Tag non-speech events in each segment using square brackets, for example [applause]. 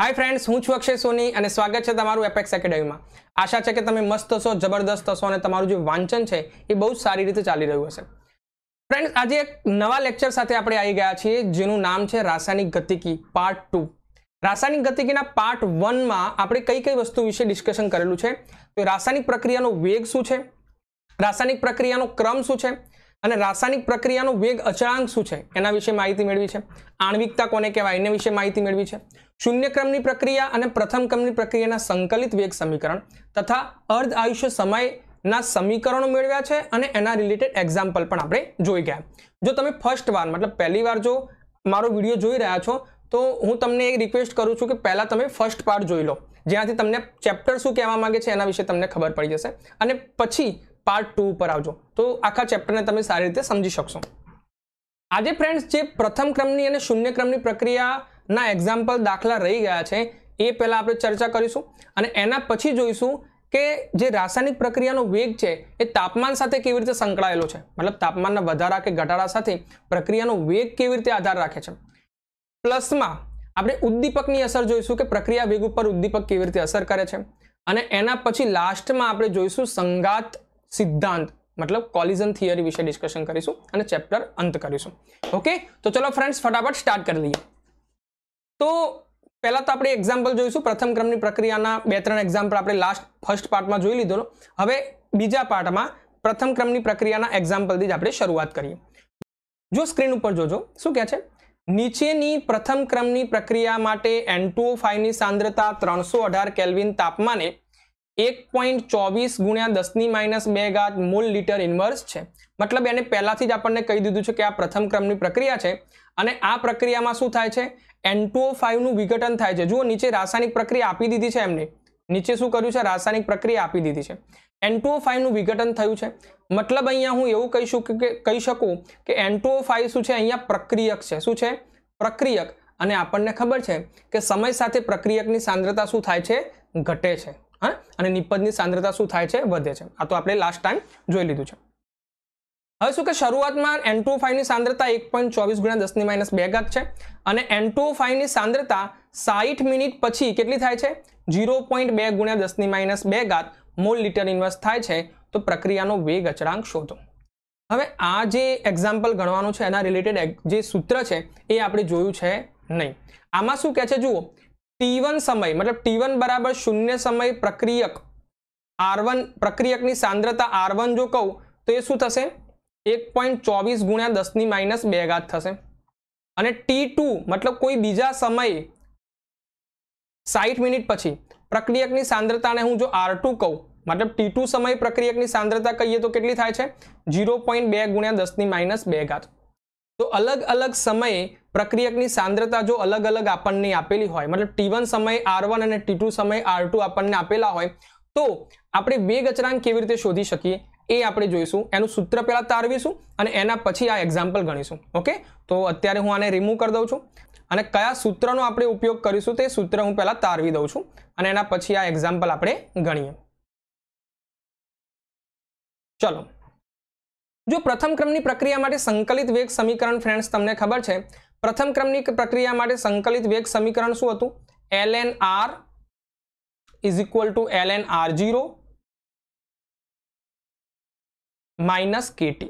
hi friends હું છું અક્ષય સોની અને સ્વાગત છે તમારું એપેક્સ એકેડેમીમાં આશા છે કે તમે મસ્ત હશો જબરદસ્ત હશો અને તમારું જે વાંચન છે એ બહુ સારી રીતે ચાલી રહ્યું હશે ફ્રેન્ડ્સ આજે એક નવા લેક્ચર સાથે આપણે આવી ગયા છીએ જેનું નામ છે રાસાયણિક ગતિકી પાર્ટ ટુ રાસાયણિક ગતિકીના પાર્ટ વનમાં આપણે કઈ કઈ વસ્તુ વિશે ડિસ્કશન કરેલું છે તો રાસાયણિક પ્રક્રિયાનો વેગ શું છે રાસાયણિક પ્રક્રિયાનો ક્રમ શું છે અને રાસાયણિક પ્રક્રિયાનો વેગ અચળાંક શું છે એના વિશે માહિતી મેળવી છે આણ્વિકતા કોને કહેવાય એના વિશે માહિતી મેળવી છે શૂન્યક્રમની પ્રક્રિયા અને પ્રથમ ક્રમની પ્રક્રિયાના સંકલિત વેગ સમીકરણ તથા અર્ધ આયુષ્ય સમયના સમીકરણો મેળવ્યા છે અને એના રિલેટેડ એક્ઝામ્પલ પણ આપણે જોઈ ગયા જો તમે ફર્સ્ટ વાર મતલબ પહેલી વાર જો મારો વિડીયો જોઈ રહ્યા છો તો હું તમને એક રિક્વેસ્ટ કરું છું કે પહેલાં તમે ફર્સ્ટ પાર્ટ જોઈ લો જ્યાંથી તમને ચેપ્ટર શું કહેવા માગે છે એના વિશે તમને ખબર પડી જશે અને પછી પાર્ટ ટુ ઉપર આવજો તો આખા ચેપ્ટરને તમે સારી રીતે સમજી શકશો આજે ફ્રેન્ડ્સ જે પ્રથમ ક્રમની અને શૂન્ય ક્રમની પ્રક્રિયા ના એક્ઝામ્પલ દાખલા રહી ગયા છે એ પહેલાં આપણે ચર્ચા કરીશું અને એના પછી જોઈશું કે જે રાસાયણિક પ્રક્રિયાનો વેગ છે એ તાપમાન સાથે કેવી રીતે સંકળાયેલો છે મતલબ તાપમાનના વધારા કે ઘટાડા સાથે પ્રક્રિયાનો વેગ કેવી રીતે આધાર રાખે છે પ્લસમાં આપણે ઉદ્દીપકની અસર જોઈશું કે પ્રક્રિયા વેગ ઉપર ઉદ્દીપક કેવી રીતે અસર કરે છે અને એના પછી લાસ્ટમાં આપણે જોઈશું સંગાત સિદ્ધાંત મતલબ કોલિઝન થિયરી વિશે ડિસ્કશન કરીશું અને ચેપ્ટર અંત કરીશું ઓકે તો ચલો ફ્રેન્ડ્સ ફટાફટ સ્ટાર્ટ કરી લઈએ તો પહેલાં તો આપણે એક્ઝામ્પલ જોઈશું પ્રથમ ક્રમની પ્રક્રિયાના બે ત્રણ એક્ઝામ્પલ આપણે લાસ્ટ ફર્સ્ટ પાર્ટમાં જોઈ લીધો હવે બીજા પાર્ટમાં પ્રથમ ક્રમની પ્રક્રિયાના એક્ઝામ્પલથી જ આપણે શરૂઆત કરીએ જો સ્ક્રીન ઉપર જોજો શું કહે છે નીચેની પ્રથમ ક્રમની પ્રક્રિયા માટે એન્ટુઓ ફાઈવની સાંદ્રતા ત્રણસો અઢાર કેલ્વિન તાપમાને એક પોઈન્ટ ચોવીસ ગુણ્યા દસની માઇનસ બે ગાત મૂળ લીટર ઇન્વર્સ છે મતલબ એને પહેલાંથી જ આપણને કહી દીધું છે કે આ પ્રથમ ક્રમની પ્રક્રિયા છે અને આ પ્રક્રિયામાં શું થાય છે એન ટુ ફાઇવનું વિઘટન થાય છે જુઓ નીચે રાસાયણિક પ્રક્રિયા આપી દીધી છે એમને નીચે શું કર્યું છે રાસાયણિક પ્રક્રિયા આપી દીધી છે એન ટુ વિઘટન થયું છે મતલબ અહીંયા હું એવું કહી શકું કે કહી શકું કે એન ફાઇવ શું છે અહીંયા પ્રક્રિયક છે શું છે પ્રક્રિયક અને આપણને ખબર છે કે સમય સાથે પ્રક્રિયકની સાંદ્રતા શું થાય છે ઘટે છે હા અને નિપજની સાંદ્રતા શું થાય છે વધે છે આ તો આપણે લાસ્ટ ટાઈમ જોઈ લીધું છે હવે શું કે શરૂઆતમાં એન ટુ ફાઈવની સાંદ્રતા એક પોઈન્ટ ચોવીસ ગુણ્યા દસની માઇનસ બે ઘાત છે અને એન ટુ ફાઈવની સાંદ્રતા સાઠ મિનિટ પછી કેટલી થાય છે જીરો પોઈન્ટ બે ગુણ્યા દસની માઇનસ બે ઘાત મોલ લીટર ઇન્વર્સ થાય છે તો પ્રક્રિયાનો વેગ અચળાંક શોધો હવે આ જે એક્ઝામ્પલ ગણવાનું છે એના રિલેટેડ જે સૂત્ર છે એ આપણે જોયું છે નહીં આમાં શું કહે છે જુઓ ટી સમય મતલબ ટી બરાબર શૂન્ય સમય પ્રક્રિયક આર પ્રક્રિયકની સાંદ્રતા આર જો કહું તો એ શું થશે એક પોઈન્ટ ચોવીસ ગુણ્યા દસની માઇનસ બે ઘાત થશે અને ટી મતલબ કોઈ બીજા સમયે સાઠ મિનિટ પછી પ્રક્રિયકની સાંદ્રતાને હું જો આર ટુ કહું મતલબ ટી ટુ સમયે પ્રક્રિયકની સાંદ્રતા કહીએ તો કેટલી થાય છે ઝીરો પોઈન્ટ બે ગુણ્યા દસની માઇનસ બે ઘાત તો અલગ અલગ સમયે પ્રક્રિયકની સાંદ્રતા જો અલગ અલગ આપણને આપેલી હોય મતલબ ટી વન સમયે આર અને ટી ટુ સમયે આર આપણને આપેલા હોય તો આપણે બે ગચરાંક કેવી રીતે શોધી શકીએ એ આપણે જોઈશું એનું સૂત્ર પહેલાં તારવીશું અને એના પછી આ એક્ઝામ્પલ ગણીશું ઓકે તો અત્યારે હું આને રિમૂવ કરી દઉં છું અને કયા સૂત્રનો આપણે ઉપયોગ કરીશું તે સૂત્ર હું પહેલાં તારવી દઉં છું અને એના પછી આ એક્ઝામ્પલ આપણે ગણીએ ચલો જો પ્રથમ ક્રમની પ્રક્રિયા માટે સંકલિત વેગ સમીકરણ ફ્રેન્ડ્સ તમને ખબર છે પ્રથમ ક્રમની પ્રક્રિયા માટે સંકલિત વેગ સમીકરણ શું હતું L N R is equal to L N R zero minus K T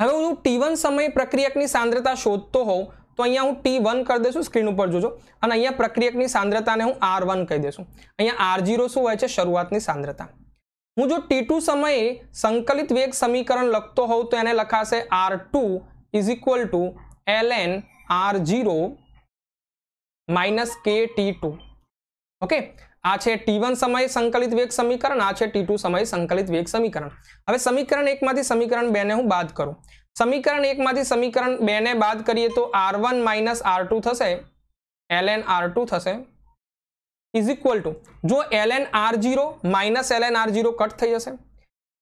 हम हूँ टी वन समय प्रक्रियक सांद्रता शोध तो हो तो अँ हूँ टी वन कर दसु स्क्रीन पर जोजो और अँ प्रक्रियक सांद्रता ने हूँ आर वन कही दसु अर जीरो शू हो शुरुआत सांद्रता हूँ जो टी टू समय संकलित वेग समीकरण लखते हो तो एने लखाशे R two is equal to L N R zero minus K T two okay આ છે ટી વન સમયે સંકલિત વેગ સમીકરણ આ છે ટી ટુ સમયે સંકલિત વેગ સમીકરણ હવે સમીકરણ એકમાંથી સમીકરણ બેને હું બાદ કરું સમીકરણ એકમાંથી સમીકરણ ને બાદ કરીએ તો આર વન માઇનસ આર થશે એલ એન આર ટુ થશે ઇઝ ઇક્વલ ટુ જો L N R zero minus L N R zero cut થઈ જશે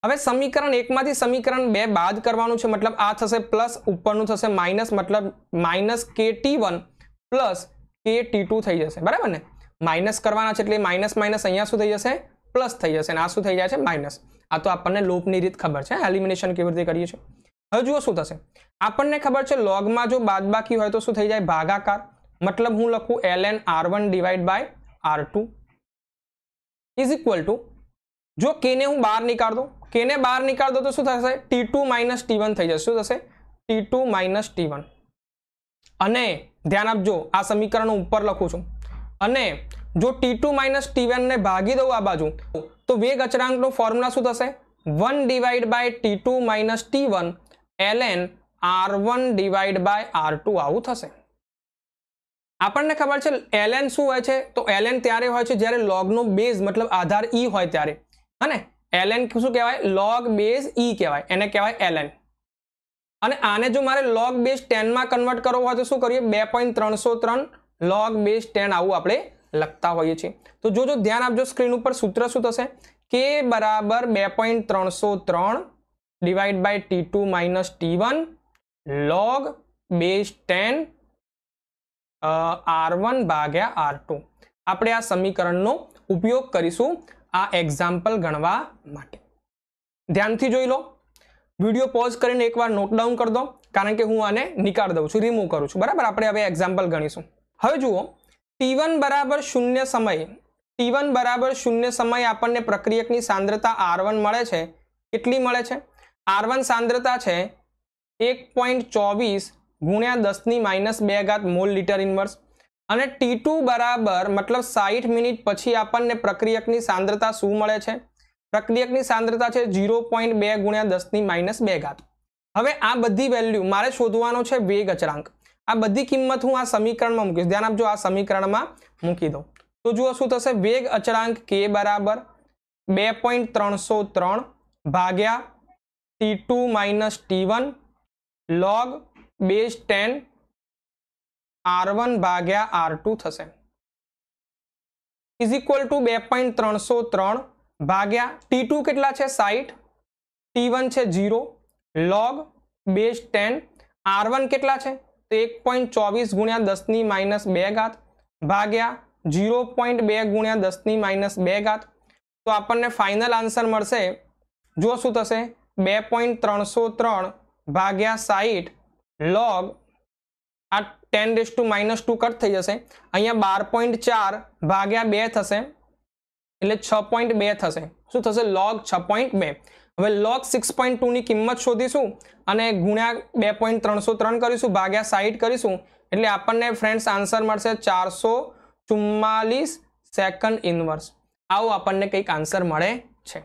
હવે સમીકરણ એકમાંથી સમીકરણ બે બાદ કરવાનું છે મતલબ આ થશે પ્લસ ઉપરનું થશે માઇનસ મતલબ માઇનસ કે ટી વન પ્લસ કે થઈ જશે બરાબર ને માઇનસ કરવાના છે એટલે માઇનસ માઇનસ અહીંયા શું થઈ જશે પ્લસ થઈ જશે અને આ શું થઈ જાય છે માઇનસ આ તો આપણને લોપની રીત ખબર છે એલિમિનેશન કેવી રીતે કરીએ છીએ હવે જુઓ શું થશે આપણને ખબર છે લોગમાં જો બાદ બાકી હોય તો શું થઈ જાય ભાગાકાર મતલબ હું લખું L N R one divide by R two is equal to જો કેને હું બહાર નીકાળ દઉં કેને બહાર નીકાળ દો તો શું થશે T two minus T one થઈ જશે શું થશે T two minus T one અને ધ્યાન આપજો આ સમીકરણ ઉપર લખું છું અને જો ટી ટુ માઇનસ ટી વનને ભાગી દઉં આ બાજુ તો વેગ અચળાંકનું ફોર્મ્યુલા શું થશે one divide by T two minus T one L N R one divide by R two આવું થશે આપણને ખબર છે એલ એન શું હોય છે તો એલએન ત્યારે હોય છે જ્યારે લોગનો બેઝ મતલબ આધાર ઈ e હોય ત્યારે હને એલ એન શું કહેવાય લોગ બેઝ ઈ કહેવાય એને કહેવાય એલ એન અને આને જો મારે લોગ બેઝ ટેનમાં કન્વર્ટ કરવો હોય તો શું કરીએ બે પોઈન્ટ ત્રણસો ત્રણ લોગ બેઝ ટેન આવું આપણે લખતા હોઈએ છીએ તો જોજો ધ્યાન આપજો સ્ક્રીન ઉપર સૂત્ર શું થશે કે બરાબર બે પોઈન્ટ ત્રણસો ત્રણ divide by T two minus T one log base ten R one ભાગ્યા આર ટુ આપણે આ સમીકરણનો ઉપયોગ કરીશું આ એક્ઝામ્પલ ગણવા માટે ધ્યાનથી જોઈ લો વિડીયો પોઝ કરીને એકવાર નોટ ડાઉન કરી દો કારણ કે હું આને નિકાળ દઉં છું રિમૂવ કરું છું બરાબર આપણે હવે એક્ઝામ્પલ ગણીશું હવે જુઓ ટી વન બરાબર શૂન્ય સમય ટી વન બરાબર શૂન્ય સમય આપણને પ્રક્રિયકની સાંદ્રતા આર મળે છે કેટલી મળે છે આર સાંદ્રતા છે એક પોઈન્ટ ચોવીસ ગુણ્યા દસની માઇનસ બે ઘાત મોલ લીટર ઇન્વર્સ અને ટી ટુ બરાબર મતલબ સાઠ મિનિટ પછી આપણને પ્રક્રિયકની સાંદ્રતા શું મળે છે પ્રક્રિયકની સાંદ્રતા છે ઝીરો પોઈન્ટ બે ગુણ્યા દસની માઇનસ બે ઘાત હવે આ બધી વેલ્યુ મારે શોધવાનો છે વેગ અચરાંક આ બધી કિંમત હું આ સમીકરણમાં મૂકીશ ધ્યાન આપજો આ સમીકરણમાં મૂકી દો તો જુઓ શું થશે વેગ અચળાંક k = 2.303 / t2 - t1 log base 10 r1 / r2 થશે इज इक्वल टू 2.303 / t2 કેટલા છે 60 t1 છે 0 log base 10 r1 કેટલા છે તો એક પોઈન્ટ ચોવીસ ગુણ્યા દસની માઇનસ બે ઘાત ભાગ્યા ઝીરો પોઈન્ટ બે ગુણ્યા દસની માઇનસ બે ઘાત તો આપણને ફાઇનલ આન્સર મળશે જો શું થશે બે પોઈન્ટ ત્રણસો ત્રણ ભાગ્યા સાહીઠ લોગ આ ટેન ડેસ ટુ માઇનસ ટુ કટ થઈ જશે અહીંયા બાર પોઈન્ટ ચાર ભાગ્યા બે થશે એટલે છ પોઈન્ટ બે થશે શું થશે લોગ છ પોઈન્ટ બે હવે લોગ સિક્સ પોઈન્ટ ટુની કિંમત શોધીશું અને ગુણ્યા બે પોઈન્ટ ત્રણસો ત્રણ કરીશું ભાગ્યા સાઈઠ કરીશું એટલે આપણને ફ્રેન્ડ્સ આન્સર મળશે ચારસો ચુમ્માલીસ સેકન્ડ ઇનવર્સ આવો આપણને કંઈક આન્સર મળે છે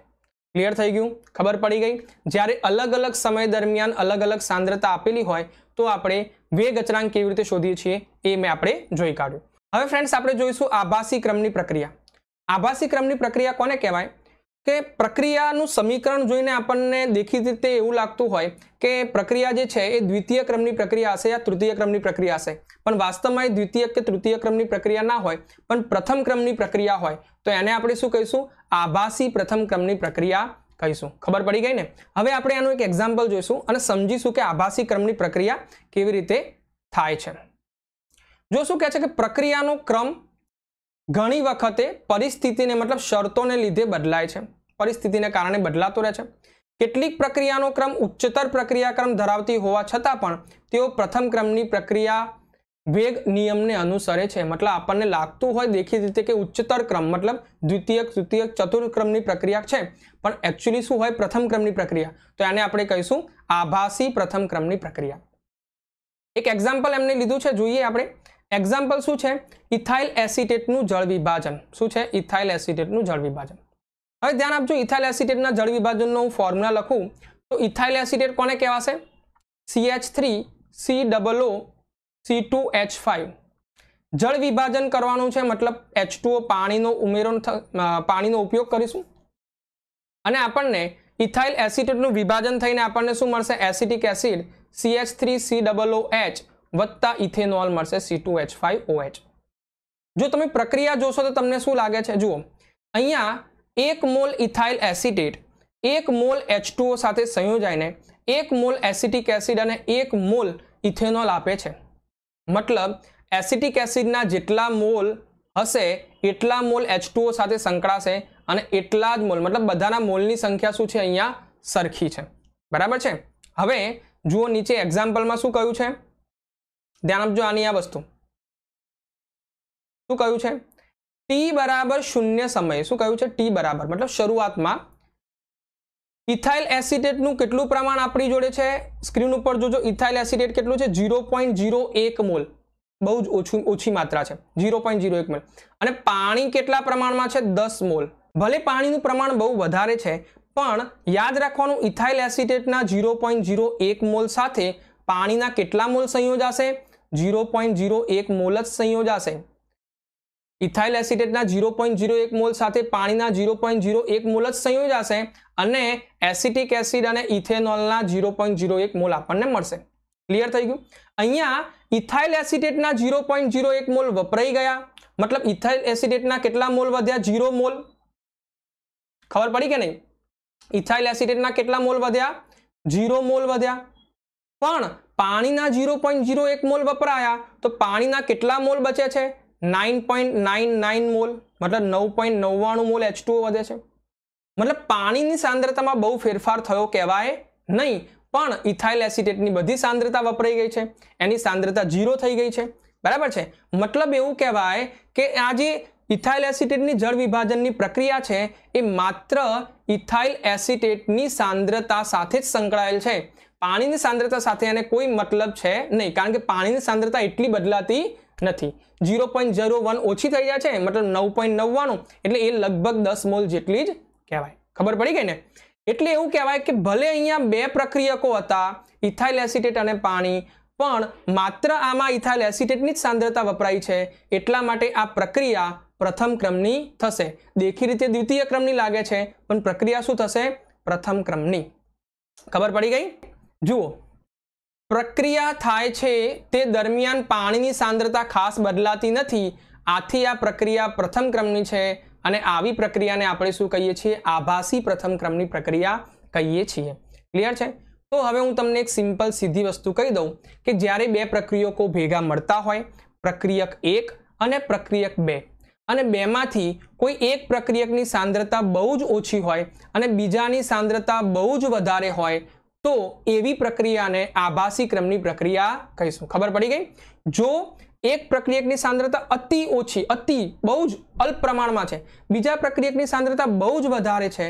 ક્લિયર થઈ ગયું ખબર પડી ગઈ જ્યારે અલગ અલગ સમય દરમિયાન અલગ અલગ સાંદ્રતા આપેલી હોય તો આપણે વેગ અચરાંક કેવી રીતે શોધીએ છીએ એ મેં આપણે જોઈ કાઢ્યું હવે ફ્રેન્ડ્સ આપણે જોઈશું આભાસી ક્રમની પ્રક્રિયા આભાસી ક્રમની પ્રક્રિયા કોને કહેવાય કે પ્રક્રિયાનું સમીકરણ જોઈને આપણને દેખીતી રીતે એવું લાગતું હોય કે પ્રક્રિયા જે છે એ દ્વિતીય ક્રમની પ્રક્રિયા હશે યા તૃતીય ક્રમની પ્રક્રિયા હશે પણ વાસ્તવમાં એ દ્વિતીય કે તૃતીય ક્રમની પ્રક્રિયા ના હોય પણ પ્રથમ ક્રમની પ્રક્રિયા હોય તો એને આપણે શું કહીશું આભાસી પ્રથમ ક્રમની પ્રક્રિયા કહીશું ખબર પડી ગઈ ને હવે આપણે આનું એક એક્ઝામ્પલ જોઈશું અને સમજીશું કે આભાસી ક્રમની પ્રક્રિયા કેવી રીતે થાય છે જો શું કહે છે કે પ્રક્રિયાનો ક્રમ ઘણી વખતે પરિસ્થિતિને મતલબ શરતોને લીધે બદલાય છે પરિસ્થિતિને કારણે બદલાતો રહે છે કેટલીક પ્રક્રિયાનો ક્રમ ઉચ્ચતર પ્રક્રિયાક્રમ ધરાવતી હોવા છતાં પણ તેઓ પ્રથમ ક્રમની પ્રક્રિયા વેગ નિયમને અનુસરે છે મતલબ આપણને લાગતું હોય દેખી રીતે કે ઉચ્ચતર ક્રમ મતલબ દ્વિતીય તૃતીય ચતુર્થ ક્રમની પ્રક્રિયા છે પણ એકચ્યુઅલી શું હોય પ્રથમ ક્રમની પ્રક્રિયા તો એને આપણે કહીશું આભાસી પ્રથમ ક્રમની પ્રક્રિયા એક એક્ઝામ્પલ એમને લીધું છે જોઈએ આપણે એક્ઝામ્પલ શું છે ઇથાઇલ એસિટેટનું જળ વિભાજન શું છે ઇથાઇલ એસિટેટનું જળ વિભાજન હવે ધ્યાન આપજો ઇથાઇલ એસિટેટના જળ વિભાજનનો હું ફોર્મ્યુલા લખું તો ઇથાઇલ એસિટેટ કોને કહેવાશે C H three C double O C two H five જળ વિભાજન કરવાનું છે મતલબ એચ ટુઓ પાણીનો ઉમેરો પાણીનો ઉપયોગ કરીશું અને આપણને ઇથાઇલ એસિટેટનું વિભાજન થઈને આપણને શું મળશે acetic acid C H three C double O H વત્તા ઇથેનોલ મળશે C two H five O H જો તમે પ્રક્રિયા જોશો તો તમને શું લાગે છે જુઓ અહીંયા એક મોલ ઇથાઇલ એસિટેટ એક મોલ એચ ટુઓ સાથે સંયોજાઈને એક મોલ એસિટિક એસિડ અને એક મોલ ઇથેનોલ આપે છે મતલબ એસિટિક એસિડના જેટલા મોલ હશે એટલા મોલ એચ ટુઓ સાથે સંકળાશે અને એટલા જ મોલ મતલબ બધાના મોલની સંખ્યા શું છે અહીંયા સરખી છે બરાબર છે હવે જુઓ નીચે એક્ઝામ્પલમાં શું કહ્યું છે ધ્યાન આપજો આની આ વસ્તુ શું કહ્યું છે ટી બરાબર શૂન્ય સમયે શું કહ્યું છે ટી બરાબર મતલબ શરૂઆતમાં ઇથાઇલ એસિટેટનું કેટલું પ્રમાણ આપણી જોડે છે સ્ક્રીન ઉપર જોજો ઇથાઇલ એસિટેટ કેટલું છે ઝીરો પોઈન્ટ ઝીરો એક મોલ બહુ જ ઓછું ઓછી માત્રા છે ઝીરો પોઈન્ટ ઝીરો એક મોલ અને પાણી કેટલા પ્રમાણમાં છે દસ મોલ ભલે પાણીનું પ્રમાણ બહુ વધારે છે પણ યાદ રાખવાનું ઇથાઇલ એસિટેટના ઝીરો પોઈન્ટ ઝીરો એક મોલ સાથે પાણીના કેટલા મોલ સંયોજાશે જીરો પોઈન્ટ જીરો એક મોલ જ સંયોજાશે ઇથાઇલ એસિટેટના જીરો પોઈન્ટ જીરો એક મોલ સાથે પાણીના જીરો પોઈન્ટ જીરો એક મોલ જ સંયોજાશે અને એસિટિક એસિડ અને ઇથેનોલના જીરો પોઈન્ટ જીરો એક મોલ આપણને મળશે ક્લિયર થઈ ગયું અહીંયા ઇથાઇલ એસિટેટના જીરો પોઈન્ટ જીરો એક મોલ વપરાઈ ગયા મતલબ ઇથાઇલ એસિટેટના કેટલા મોલ વધ્યા જીરો મોલ ખબર પડી કે નહીં ઇથાઇલ એસિટેટના કેટલા મોલ વધ્યા જીરો મોલ વધ્યા પણ પાણીના ઝીરો પોઈન્ટ ઝીરો એક મોલ વપરાયા તો પાણીના કેટલા મોલ બચે છે nine point nine nine mole મતલબ નવ પોઈન્ટ નવ્વાણું મોલ એચ વધે છે મતલબ પાણીની સાંદ્રતામાં બહુ ફેરફાર થયો કહેવાય નહીં પણ ઇથાઇલ એસિટેટની બધી સાંદ્રતા વપરાઈ ગઈ છે એની સાંદ્રતા ઝીરો થઈ ગઈ છે બરાબર છે મતલબ એવું કહેવાય કે આ જે ઇથાઇલ એસિટેટની જળ વિભાજનની પ્રક્રિયા છે એ માત્ર ઇથાઇલ એસિટેટની સાંદ્રતા સાથે જ સંકળાયેલ છે પાણીની સાંદ્રતા સાથે એને કોઈ મતલબ છે નહીં કારણ કે પાણીની સાંદ્રતા એટલી બદલાતી નથી ઝીરો પોઈન્ટ ઝીરો વન ઓછી થઈ જાય છે મતલબ નવ પોઈન્ટ નવ્વાણું એટલે એ લગભગ દસ મોલ જેટલી જ કહેવાય ખબર પડી ગઈ ને એટલે એવું કહેવાય કે ભલે અહીંયા બે પ્રક્રિયકો હતા ઇથાઇલ એસિટેટ અને પાણી પણ માત્ર આમાં ઇથાઇલ એસિટેટની જ સાંદ્રતા વપરાય છે એટલા માટે આ પ્રક્રિયા પ્રથમ ક્રમની થશે દેખી રીતે દ્વિતીય ક્રમની લાગે છે પણ પ્રક્રિયા શું થશે પ્રથમ ક્રમની ખબર પડી ગઈ જુઓ પ્રક્રિયા થાય છે તે દરમિયાન પાણીની સાંદ્રતા ખાસ બદલાતી નથી આથી આ પ્રક્રિયા પ્રથમ ક્રમની છે અને આવી પ્રક્રિયાને આપણે શું કહીએ છીએ આભાસી પ્રથમ ક્રમની પ્રક્રિયા કહીએ છીએ ક્લિયર છે તો હવે હું તમને એક સિમ્પલ સીધી વસ્તુ કહી દઉં કે જ્યારે બે પ્રક્રિયકો ભેગા મળતા હોય પ્રક્રિયક એક અને પ્રક્રિયક બે અને બેમાંથી કોઈ એક પ્રક્રિયકની સાંદ્રતા બહુ જ ઓછી હોય અને બીજાની સાંદ્રતા બહુ જ વધારે હોય તો એવી પ્રક્રિયાને આભાસી ક્રમની પ્રક્રિયા કહીશું ખબર પડી ગઈ જો એક પ્રક્રિયકની સાંદ્રતા અતિ ઓછી અતિ બહુ જ અલ્પ પ્રમાણમાં છે બીજા પ્રક્રિયકની સાંદ્રતા બહુ જ વધારે છે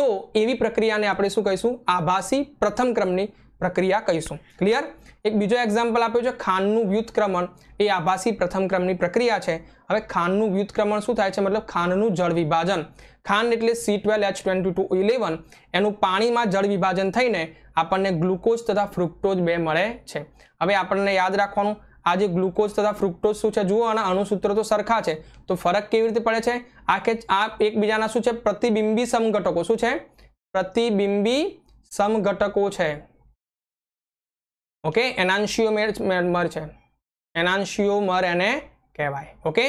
તો એવી પ્રક્રિયાને આપણે શું કહીશું આભાસી પ્રથમ ક્રમની પ્રક્રિયા કહીશું ક્લિયર એક બીજો એક્ઝામ્પલ આપ્યો છે ખાનનું વ્યુત્ક્રમણ એ આભાસી પ્રથમ ક્રમની પ્રક્રિયા છે હવે ખાનનું વ્યુત્ક્રમણ શું થાય છે મતલબ ખાનનું જળ વિભાજન ખાંડ એટલે C twelve H twenty two eleven એનું પાણીમાં જળ વિભાજન થઈને આપણને ગ્લુકોઝ તથા ફ્રુક્ટોઝ બે મળે છે હવે આપણને યાદ રાખવાનું આ જે ગ્લુકોઝ તથા ફ્રુક્ટોઝ શું છે જુઓ આના અણુસૂત્રો તો સરખા છે તો ફરક કેવી રીતે પડે છે આખે આ એકબીજાના શું છે પ્રતિબિંબી સમઘટકો શું છે પ્રતિબિંબી સમઘટકો છે ઓકે એનાન્શિયોમેર છે એનાન્શિયોમર એને કહેવાય ઓકે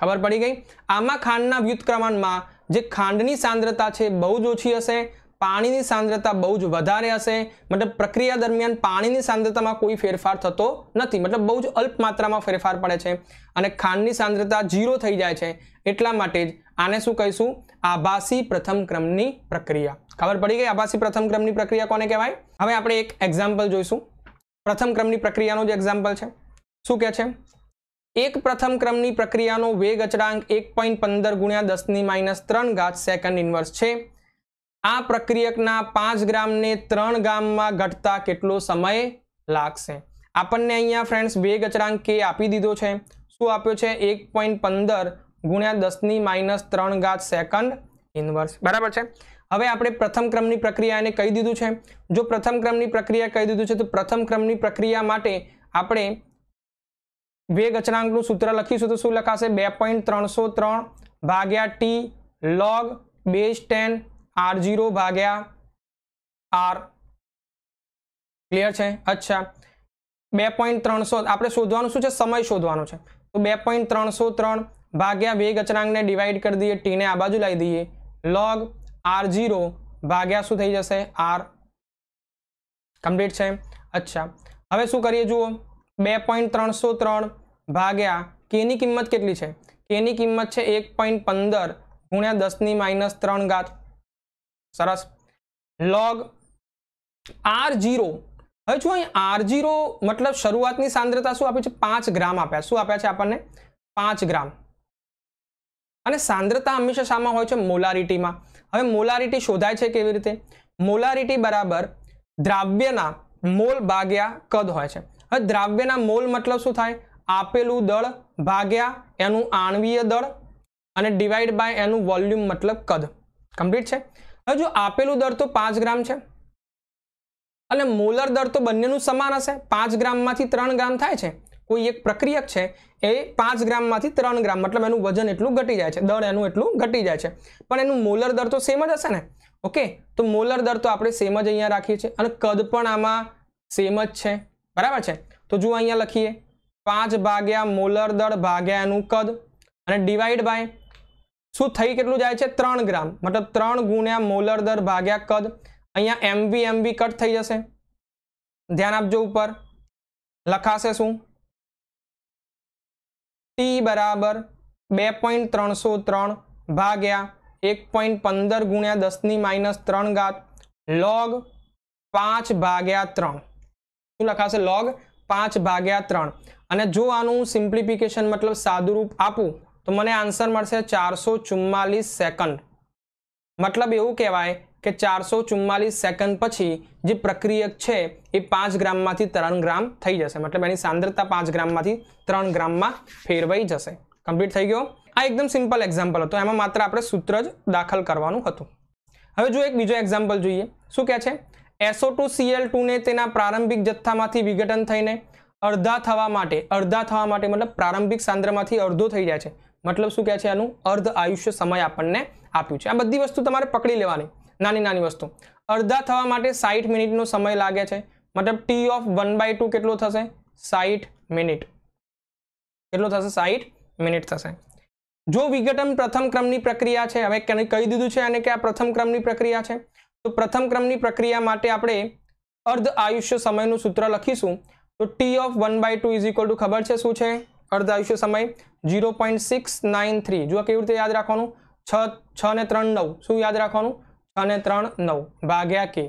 ખબર પડી ગઈ આમાં ખાંડના વ્યુત્ક્રમણમાં જે ખાંડની સાંદ્રતા છે બહુ જ ઓછી હશે પાણીની સાંદ્રતા બહુ જ વધારે હશે મતલબ પ્રક્રિયા દરમિયાન પાણીની સાંદ્રતામાં કોઈ ફેરફાર થતો નથી મતલબ બહુ જ અલ્પ માત્રામાં ફેરફાર પડે છે અને ખાંડની સાંદ્રતા ઝીરો થઈ જાય છે એટલા માટે જ આને શું કહીશું આભાસી પ્રથમ ક્રમની પ્રક્રિયા ખબર પડી ગઈ આભાસી પ્રથમ ક્રમની પ્રક્રિયા કોને કહેવાય હવે આપણે એક એક્ઝામ્પલ જોઈશું પ્રથમ ક્રમની પ્રક્રિયાનું જ એક્ઝામ્પલ છે શું કહે છે એક પ્રથમ ક્રમની પ્રક્રિયાનો વેગ અચળાંક એક પોઈન્ટ પંદર ગુણ્યા દસની માઇનસ ત્રણ ઘાત સેકન્ડ ઇન્વર્સ છે આ પ્રક્રિયકના પાંચ ગ્રામને ત્રણ ગ્રામમાં ઘટતા કેટલો સમય લાગશે આપણને અહીંયા ફ્રેન્ડ્સ વેગ અચળાંક કે આપી દીધો છે શું આપ્યો છે એક પોઈન્ટ પંદર ગુણ્યા દસની માઇનસ ત્રણ ઘાત સેકન્ડ ઇન્વર્સ બરાબર છે હવે આપણે પ્રથમ ક્રમની પ્રક્રિયા એને કહી દીધું છે જો પ્રથમ ક્રમની પ્રક્રિયા કહી દીધું છે તો પ્રથમ ક્રમની પ્રક્રિયા માટે આપણે વેગ અચળાંકનું સૂત્ર લખીશું તો શું લખાશે બે પોઈન્ટ ત્રણસો ત્રણ ભાગ્યા T log base ten R zero ભાગ્યા આર ક્લિયર છે અચ્છા બે પોઈન્ટ ત્રણસો આપણે શોધવાનું શું છે સમય શોધવાનો છે તો બે પોઈન્ટ ત્રણસો ત્રણ ભાગ્યા વેગ અચળાંકને ડિવાઈડ કરી દઈએ ટીને આ બાજુ લાવી દઈએ લોગ આર ઝીરો ભાગ્યા શું થઈ જશે આર કમ્પ્લીટ છે અચ્છા હવે શું કરીએ જુઓ બે પોઈન્ટ ત્રણસો ત્રણ ભાગ્યા કેની કિંમત કેટલી છે કેની કિંમત છે એક પોઈન્ટ પંદર ગુણ્યા દસની માઇનસ ત્રણ ઘાત સરસ લોગ આર જીરો હવે જો અહીં આર જીરો મતલબ શરૂઆતની સાંદ્રતા શું આપે છે પાંચ ગ્રામ આપ્યા શું આપ્યા છે આપણને પાંચ ગ્રામ અને સાંદ્રતા હંમેશા શામાં હોય છે મોલારિટીમાં હવે મોલારિટી શોધાય છે કેવી રીતે મોલારિટી બરાબર દ્રાવ્યના મોલ ભાગ્યા કદ હોય છે હવે દ્રાવ્યના મોલ મતલબ શું થાય આપેલું દળ ભાગ્યા એનું આણવીય દળ અને ડિવાઈડ બાય એનું વોલ્યુમ મતલબ કદ કમ્પ્લીટ છે હવે જો આપેલું દળ તો પાંચ ગ્રામ છે અને મોલર દર તો બંનેનું સમાન હશે પાંચ ગ્રામમાંથી ત્રણ ગ્રામ થાય છે કોઈ એક પ્રક્રિયક છે એ પાંચ ગ્રામમાંથી ત્રણ ગ્રામ મતલબ એનું વજન એટલું ઘટી જાય છે દળ એનું એટલું ઘટી જાય છે પણ એનું મોલર દર તો સેમ જ હશે ને ઓકે તો મોલર દર તો આપણે સેમ જ અહીંયા રાખીએ છીએ અને કદ પણ આમાં સેમ જ છે બરાબર છે તો જુઓ અહીંયા લખીએ પાંચ ભાગ્યા મોલર દળ ભાગ્યા એનું કદ અને ડિવાઈડ બાય શું થઈ કેટલું જાય છે ત્રણ ગ્રામ મતલબ ત્રણ ગુણ્યા મોલર દળ ભાગ્યા કદ અહીંયા એમવી એમવી કટ થઈ જશે ધ્યાન આપજો ઉપર લખાશે શું ટી બરાબર બે પોઈન્ટ ત્રણસો ત્રણ ભાગ્યા એક પોઈન્ટ પંદર ગુણ્યા દસની માઇનસ ત્રણ ઘાત લોગ પાંચ ભાગ્યા ત્રણ શું લખાશે લોગ પાંચ ભાગ્યા ત્રણ અને જો આનું સિમ્પ્લિફિકેશન મતલબ સાદુરૂપ આપું તો મને આન્સર મળશે ચારસો સેકન્ડ મતલબ એવું કહેવાય કે ચારસો સેકન્ડ પછી જે પ્રક્રિયક છે એ પાંચ ગ્રામમાંથી ત્રણ ગ્રામ થઈ જશે મતલબ એની સાંદ્રતા પાંચ ગ્રામમાંથી ત્રણ ગ્રામમાં ફેરવાઈ જશે કમ્પ્લીટ થઈ ગયો આ એકદમ સિમ્પલ એક્ઝામ્પલ હતો એમાં માત્ર આપણે સૂત્ર જ દાખલ કરવાનું હતું હવે જો એક બીજો એક્ઝામ્પલ જોઈએ શું કહે છે એસો ટુ સીએલ ટુને તેના પ્રારંભિક જથ્થામાંથી વિઘટન થઈને અડધા થવા માટે અડધા થવા માટે મતલબ પ્રારંભિક સાંદ્રમાંથી અડધો થઈ જાય છે મતલબ શું કહે છે આનું અર્ધ આયુષ્ય સમય આપણને આપ્યું છે આ બધી વસ્તુ તમારે પકડી લેવાની નાની નાની વસ્તુ અડધા થવા માટે સાઠ મિનિટનો સમય લાગે છે મતલબ T of one by two કેટલો થશે સાઠ મિનિટ કેટલો થશે સાઠ મિનિટ થશે જો વિઘટન પ્રથમ ક્રમની પ્રક્રિયા છે હવે કહી દીધું છે અને કે આ પ્રથમ ક્રમની પ્રક્રિયા છે તો પ્રથમ ક્રમની પ્રક્રિયા માટે આપણે અર્ધ આયુષ્ય સમયનું સૂત્ર લખીશું તો T of one by two is equal to ખબર છે શું છે અર્ધ આયુષ્ય સમય zero point six nine three જો કેવી રીતે યાદ રાખવાનું છ છ ને ત્રણ નવ શું યાદ રાખવાનું છ ને ત્રણ નવ ભાગ્યા કે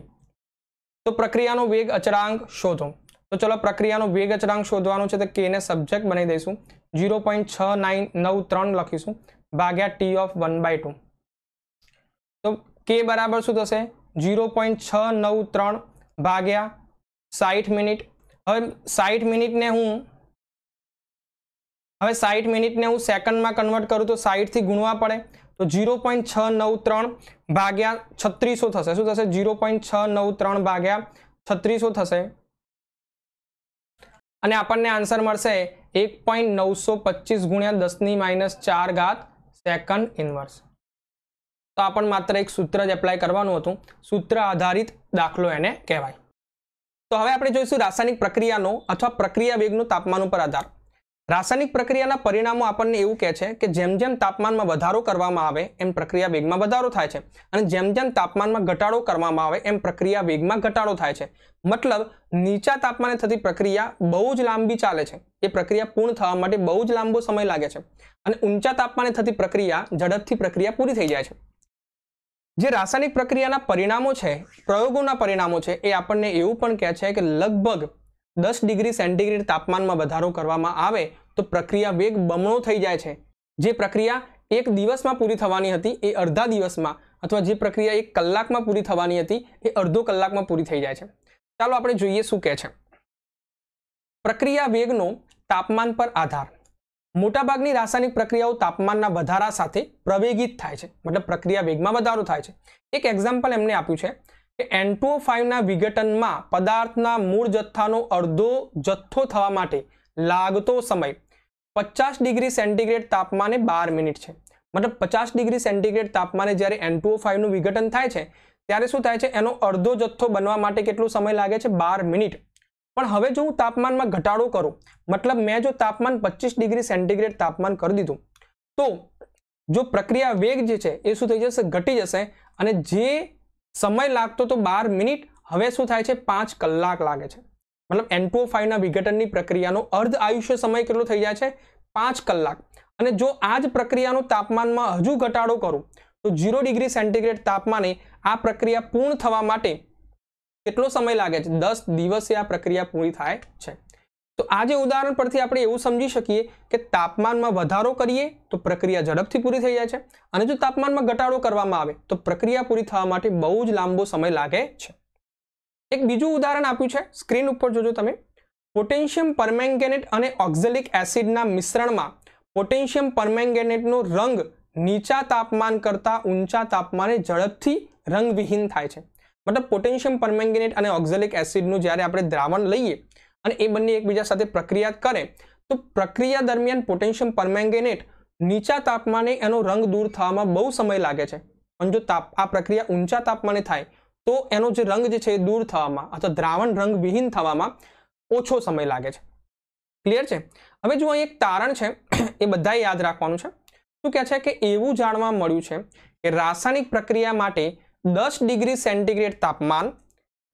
તો પ્રક્રિયાનો વેગ અચળાંક શોધો તો ચલો પ્રક્રિયાનો વેગ અચળાંક શોધવાનો છે તો કેને સબ્જેક્ટ બનાવી દઈશું ઝીરો પોઈન્ટ છ નાઇન નવ ત્રણ લખીશું ભાગ્યા T of one by two તો કે બરાબર શું થશે જીરો પોઈન્ટ છ નવ ત્રણ ભાગ્યા સાઠ મિનિટ હવે સાઠ મિનિટને હું હવે સાઠ મિનિટને હું સેકન્ડમાં કન્વર્ટ કરું તો સાઠથી ગુણવા પડે તો જીરો પોઈન્ટ છ નવ ત્રણ ભાગ્યા છત્રીસો થશે શું થશે જીરો પોઈન્ટ છ નવ ત્રણ ભાગ્યા છત્રીસો થશે અને આપણને આન્સર મળશે એક પોઈન્ટ નવસો પચીસ ગુણ્યા દસની માઇનસ ચાર ઘાત સેકન્ડ ઇન્વર્સ તો આ પણ માત્ર એક સૂત્ર જ એપ્લાય કરવાનું હતું સૂત્ર આધારિત દાખલો એને કહેવાય તો હવે આપણે જોઈશું રાસાયણિક પ્રક્રિયાનો અથવા પ્રક્રિયા વેગનું તાપમાન ઉપર આધાર રાસાયણિક પ્રક્રિયાના પરિણામો આપણને એવું કહે છે કે જેમ જેમ તાપમાનમાં વધારો કરવામાં આવે એમ પ્રક્રિયા વેગમાં વધારો થાય છે અને જેમ જેમ તાપમાનમાં ઘટાડો કરવામાં આવે એમ પ્રક્રિયા વેગમાં ઘટાડો થાય છે મતલબ નીચા તાપમાને થતી પ્રક્રિયા બહુ જ લાંબી ચાલે છે એ પ્રક્રિયા પૂર્ણ થવા માટે બહુ જ લાંબો સમય લાગે છે અને ઊંચા તાપમાને થતી પ્રક્રિયા ઝડપથી પ્રક્રિયા પૂરી થઈ જાય છે જે રાસાયણિક પ્રક્રિયાના પરિણામો છે પ્રયોગોના પરિણામો છે એ આપણને એવું પણ કહે છે કે લગભગ દસ ડિગ્રી સેન્ટીગ્રેડ તાપમાનમાં વધારો કરવામાં આવે તો પ્રક્રિયા વેગ બમણો થઈ જાય છે જે પ્રક્રિયા એક દિવસમાં પૂરી થવાની હતી એ અડધા દિવસમાં અથવા જે પ્રક્રિયા એક કલાકમાં પૂરી થવાની હતી એ અડધો કલાકમાં પૂરી થઈ જાય છે ચાલો આપણે જોઈએ શું કહે છે પ્રક્રિયા વેગનો તાપમાન પર આધાર મોટાભાગની રાસાયણિક પ્રક્રિયાઓ તાપમાનના વધારા સાથે પ્રવેગિત થાય છે મતલબ પ્રક્રિયા વેગમાં વધારો થાય છે એક એક્ઝામ્પલ એમને આપ્યું છે કે એન્ટુઓ ફાઇવના વિઘટનમાં પદાર્થના મૂળ જથ્થાનો અડધો જથ્થો થવા માટે લાગતો સમય પચાસ ડિગ્રી સેન્ટીગ્રેડ તાપમાને બાર મિનિટ છે મતલબ પચાસ ડિગ્રી સેન્ટીગ્રેડ તાપમાને જ્યારે એન્ટો ફાઇવનું વિઘટન થાય છે ત્યારે શું થાય છે એનો અડધો જથ્થો બનવા માટે કેટલો સમય લાગે છે બાર મિનિટ પણ હવે જો હું તાપમાનમાં ઘટાડો કરું મતલબ મેં જો તાપમાન પચીસ ડિગ્રી સેન્ટીગ્રેડ તાપમાન કરી દીધું તો જો પ્રક્રિયા વેગ જે છે એ શું થઈ જશે ઘટી જશે અને જે સમય લાગતો તો બાર મિનિટ હવે શું થાય છે પાંચ કલાક લાગે છે મતલબ એન્ટો ફાઈવના વિઘટનની પ્રક્રિયાનો અર્ધ આયુષ્ય સમય કેટલો થઈ જાય છે પાંચ કલાક અને જો આ જ પ્રક્રિયાનું તાપમાનમાં હજુ ઘટાડો કરું તો ઝીરો ડિગ્રી સેન્ટીગ્રેડ તાપમાને આ પ્રક્રિયા પૂર્ણ થવા માટે કેટલો સમય લાગે છે દસ દિવસે આ પ્રક્રિયા પૂરી થાય છે તો આ જે ઉદાહરણ પરથી આપણે એવું સમજી શકીએ કે તાપમાનમાં વધારો કરીએ તો પ્રક્રિયા ઝડપથી પૂરી થઈ જાય છે અને જો તાપમાનમાં ઘટાડો કરવામાં આવે તો પ્રક્રિયા પૂરી થવા માટે બહુ જ લાંબો સમય લાગે છે એક બીજું ઉદાહરણ આપ્યું છે સ્ક્રીન ઉપર જોજો તમે પોટેશિયમ પરમેંગેનેટ અને ઓક્ઝેલિક એસિડના મિશ્રણમાં પોટેશિયમ પરમેંગેનેટનો રંગ નીચા તાપમાન કરતાં ઊંચા તાપમાને ઝડપથી રંગવિહીન થાય છે મતલબ પોટેશિયમ પરમેંગેનેટ અને ઓક્ઝેલિક એસિડનું જ્યારે આપણે દ્રાવણ લઈએ અને એ બંને એકબીજા સાથે પ્રક્રિયા કરે તો પ્રક્રિયા દરમિયાન પોટેશિયમ પરમેંગેનેટ નીચા તાપમાને એનો રંગ દૂર થવામાં બહુ સમય લાગે છે પણ જો તાપ આ પ્રક્રિયા ઊંચા તાપમાને થાય તો એનો જે રંગ જે છે એ દૂર થવામાં અથવા દ્રાવણ રંગવિહીન થવામાં ઓછો સમય લાગે છે ક્લિયર છે હવે જો અહીં એક તારણ છે એ બધાએ યાદ રાખવાનું છે શું કહે છે કે એવું જાણવા મળ્યું છે કે રાસાયણિક પ્રક્રિયા માટે 10 डिग्री सेंटीग्रेड तापमान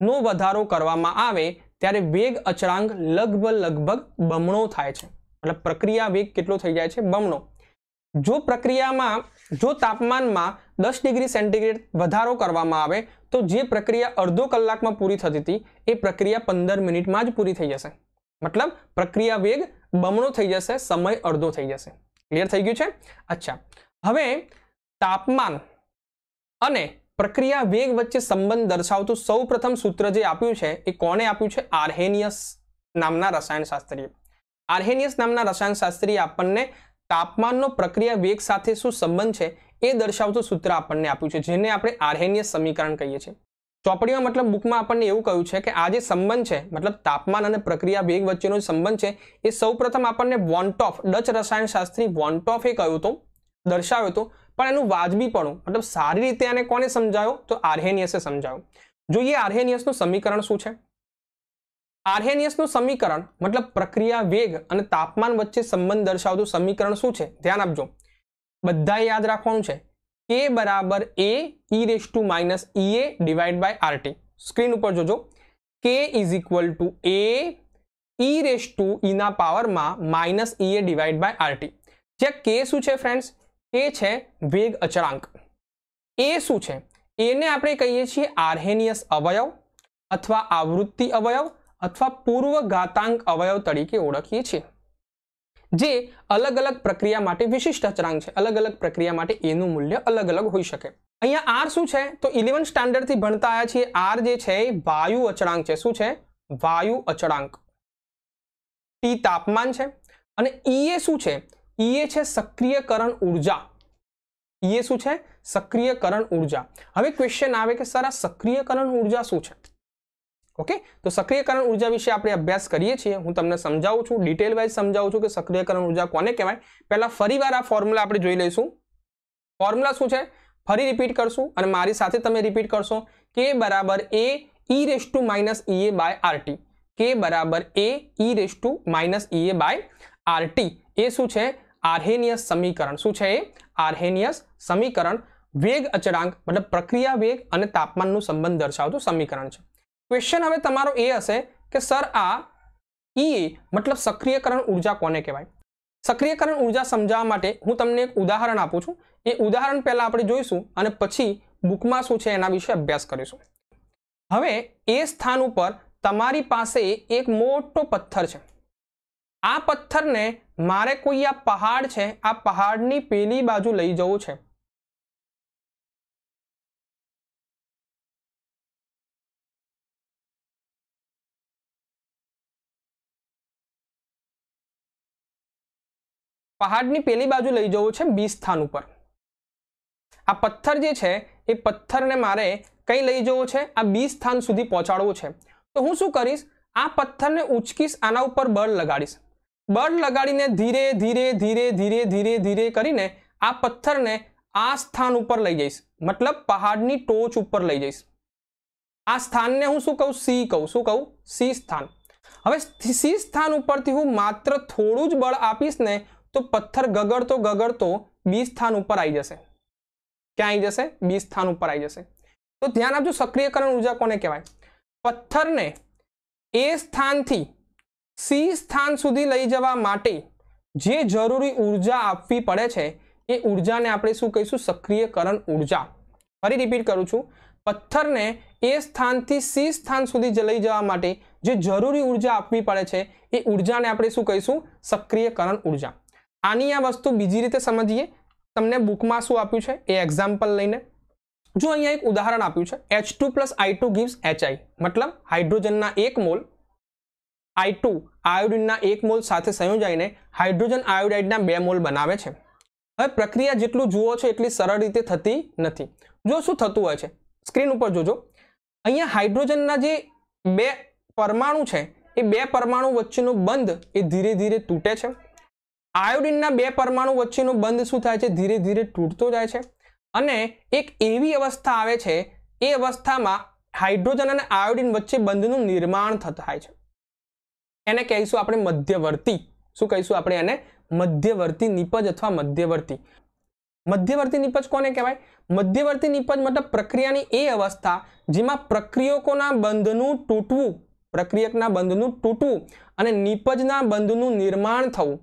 નો વધારો કરવામાં આવે ત્યારે વેગ અચરાંગ લગભગ લગભગ બમણો થાય છે મતલબ પ્રક્રિયા વેગ કેટલો થઈ જાય છે બમણો જો પ્રક્રિયામાં જો તાપમાનમાં 10 डिग्री सेंटीग्रेड વધારો કરવામાં આવે તો જે પ્રક્રિયા 1/2 કલાકમાં પૂરી થતી હતી એ પ્રક્રિયા 15 મિનિટમાં જ પૂરી થઈ જશે મતલબ પ્રક્રિયા વેગ બમણો થઈ જશે સમય અડધો થઈ જશે ક્લિયર થઈ ગયું છે আচ্ছা હવે તાપમાન અને પ્રક્રિયા વેગ વચ્ચે સંબંધ દર્શાવતું સૌપ્રથમ સૂત્ર જે આપ્યું છે એ કોણે આપ્યું છે આર્હેનિયસ નામના રસાયણશાસ્ત્રીએ આર્હેનિયસ નામના રસાયણશાસ્ત્રીએ આપણને તાપમાનનો પ્રક્રિયા વેગ સાથે શું સંબંધ છે એ દર્શાવતું સૂત્ર આપણને આપ્યું છે જેને આપણે આર્હેનિયસ સમીકરણ કહીએ છીએ ચોપડીમાં મતલબ બુકમાં આપણને એવું કહ્યું છે કે આ જે સંબંધ છે મતલબ તાપમાન અને પ્રક્રિયા વેગ વચ્ચેનો સંબંધ છે એ સૌપ્રથમ આપણને વોન્ટોફ ડચ રસાયણશાસ્ત્રી વોન્ટોફે કહ્યું હતું દર્શાવ્યો હતો પણ એનું વાજબીપણું મતલબ સારી રીતે આને કોને સમજાયો તો આર્હેનિયસે સમજાયો જોઈએ આર્હેનિયસનું સમીકરણ શું છે આર્હેનિયસનું સમીકરણ મતલબ પ્રક્રિયા વેગ અને તાપમાન વચ્ચે સંબંધ દર્શાવતું સમીકરણ શું છે ધ્યાન આપજો બધા યાદ રાખવાનું છે કે બરાબર A E raise to minus E A divide by RT screen ઉપર જોજો K is equal to A E raise to ઈના પાવરમાં minus E A divide by RT જ્યાં કે શું છે ફ્રેન્ડ્સ એ છે વેગ અચળાંક એ શું છે એને આપણે કહીએ છીએ આર્હેનિયસ અવયવ અથવા આવૃત્તિ અવયવ અથવા પૂર્વ ઘાતાંક અવયવ તરીકે ઓળખીએ છીએ જે અલગ અલગ પ્રક્રિયા માટે વિશિષ્ટ અચળાંક છે અલગ અલગ પ્રક્રિયા માટે એનું મૂલ્ય અલગ અલગ હોઈ શકે અહીંયા આર શું છે તો ઇલેવન સ્ટાન્ડર્ડથી ભણતા આવ્યા છીએ આર જે છે એ વાયુ અચળાંક છે શું છે વાયુ અચળાંક ટી તાપમાન છે અને ઈ e એ શું છે ઈએ છે સક્રિયકરણ ઉર્જા ઈએ શું છે સક્રિયકરણ ઉર્જા હવે ક્વેશ્ચન આવે કે સર આ સક્રિયકરણ ઉર્જા શું છે ઓકે તો સક્રિયકરણ ઉર્જા વિશે આપણે અભ્યાસ કરીએ છીએ હું તમને સમજાવું છું ડિટેલ વાઇઝ સમજાવું છું કે સક્રિયકરણ ઉર્જા કોને કહેવાય પહેલા ફરીવાર આ ફોર્મ્યુલા આપણે જોઈ લઈશું ફોર્મ્યુલા શું છે ફરી રિપીટ કરશું અને મારી સાથે તમે રિપીટ કરશો કે બરાબર A E raise to minus EA by RT K બરાબર A E raise to minus EA by RT એ શું છે આર્હેનિયસ સમીકરણ શું છે એ આર્હેનિયસ સમીકરણ વેગ અચળાંક મતલબ પ્રક્રિયા વેગ અને તાપમાનનું સંબંધ દર્શાવતું સમીકરણ છે ક્વેશ્ચન હવે તમારો એ હશે કે સર આ ઈ e મતલબ સક્રિયકરણ ઉર્જા કોને કહેવાય સક્રિયકરણ ઉર્જા સમજાવવા માટે હું તમને એક ઉદાહરણ આપું છું એ ઉદાહરણ પહેલાં આપણે જોઈશું અને પછી બુકમાં શું છે એના વિશે અભ્યાસ કરીશું હવે એ સ્થાન ઉપર તમારી પાસે એક મોટો પથ્થર છે આ પથ્થરને મારે કોઈ આ પહાડ છે આ પહાડની પેલી બાજુ લઈ જવું છે પહાડની પેલી બાજુ લઈ જવું છે બી સ્થાન ઉપર આ પથ્થર જે છે એ પથ્થરને મારે કઈ લઈ જવો છે આ બી સ્થાન સુધી પહોંચાડવો છે તો હું શું કરીશ આ પથ્થરને ઉચકીશ આના ઉપર બળ લગાડીશ બળ લગાડીને ધીરે ધીરે ધીરે ધીરે ધીરે ધીરે કરીને આ પથ્થરને આ સ્થાન ઉપર લઈ જઈશ મતલબ પહાડની ટોચ ઉપર લઈ જઈશ આ સ્થાનને હું શું કહું સી કહું શું કહું સી સ્થાન હવે સી સ્થાન ઉપરથી હું માત્ર થોડું જ બળ આપીશ ને તો પથ્થર ગગડતો ગગડતો બી સ્થાન ઉપર આવી જશે ક્યાં આવી જશે બી સ્થાન ઉપર આવી જશે તો ધ્યાન આપજો સક્રિયકરણ ઉર્જા કોને કહેવાય પથ્થરને એ સ્થાનથી સી સ્થાન સુધી લઈ જવા માટે જે જરૂરી ઉર્જા આપવી પડે છે એ ઉર્જાને આપણે શું કહીશું સક્રિયકરણ ઉર્જા ફરી રિપીટ કરું છું પથ્થરને એ સ્થાનથી સી સ્થાન સુધી લઈ જવા માટે જે જરૂરી ઉર્જા આપવી પડે છે એ ઉર્જાને આપણે શું કહીશું સક્રિયકરણ ઉર્જા આની આ વસ્તુ બીજી રીતે સમજીએ તમને બુકમાં શું આપ્યું છે એ એક્ઝામ્પલ લઈને જો અહીંયા એક ઉદાહરણ આપ્યું છે H two plus I two gives HI મતલબ હાઇડ્રોજનના એક મોલ આઈ ટુ આયોડિનના એક મોલ સાથે સંયોજાઈને હાઇડ્રોજન આયોડાઇડના બે મોલ બનાવે છે હવે પ્રક્રિયા જેટલું જુઓ છો એટલી સરળ રીતે થતી નથી જો શું થતું હોય છે સ્ક્રીન ઉપર જોજો અહીંયા હાઇડ્રોજનના જે બે પરમાણુ છે એ બે પરમાણુ વચ્ચેનો બંધ એ ધીરે ધીરે તૂટે છે આયોડિનના બે પરમાણુ વચ્ચેનો બંધ શું થાય છે ધીરે ધીરે તૂટતો જાય છે અને એક એવી અવસ્થા આવે છે એ અવસ્થામાં હાઇડ્રોજન અને આયોડિન વચ્ચે બંધનું નિર્માણ થતા થાય છે એને કહીશું આપણે મધ્યવર્તી શું કહીશું આપણે એને મધ્યવર્તી નિપજ અથવા મધ્યવર્તી મધ્યવર્તી નિપજ કોને કહેવાય મધ્યવર્તી નિપજ મતલબ પ્રક્રિયાની એ અવસ્થા જેમાં પ્રક્રિયકોના બંધનું તૂટવું પ્રક્રિયકના બંધનું તૂટવું અને નિપજના બંધનું નિર્માણ થવું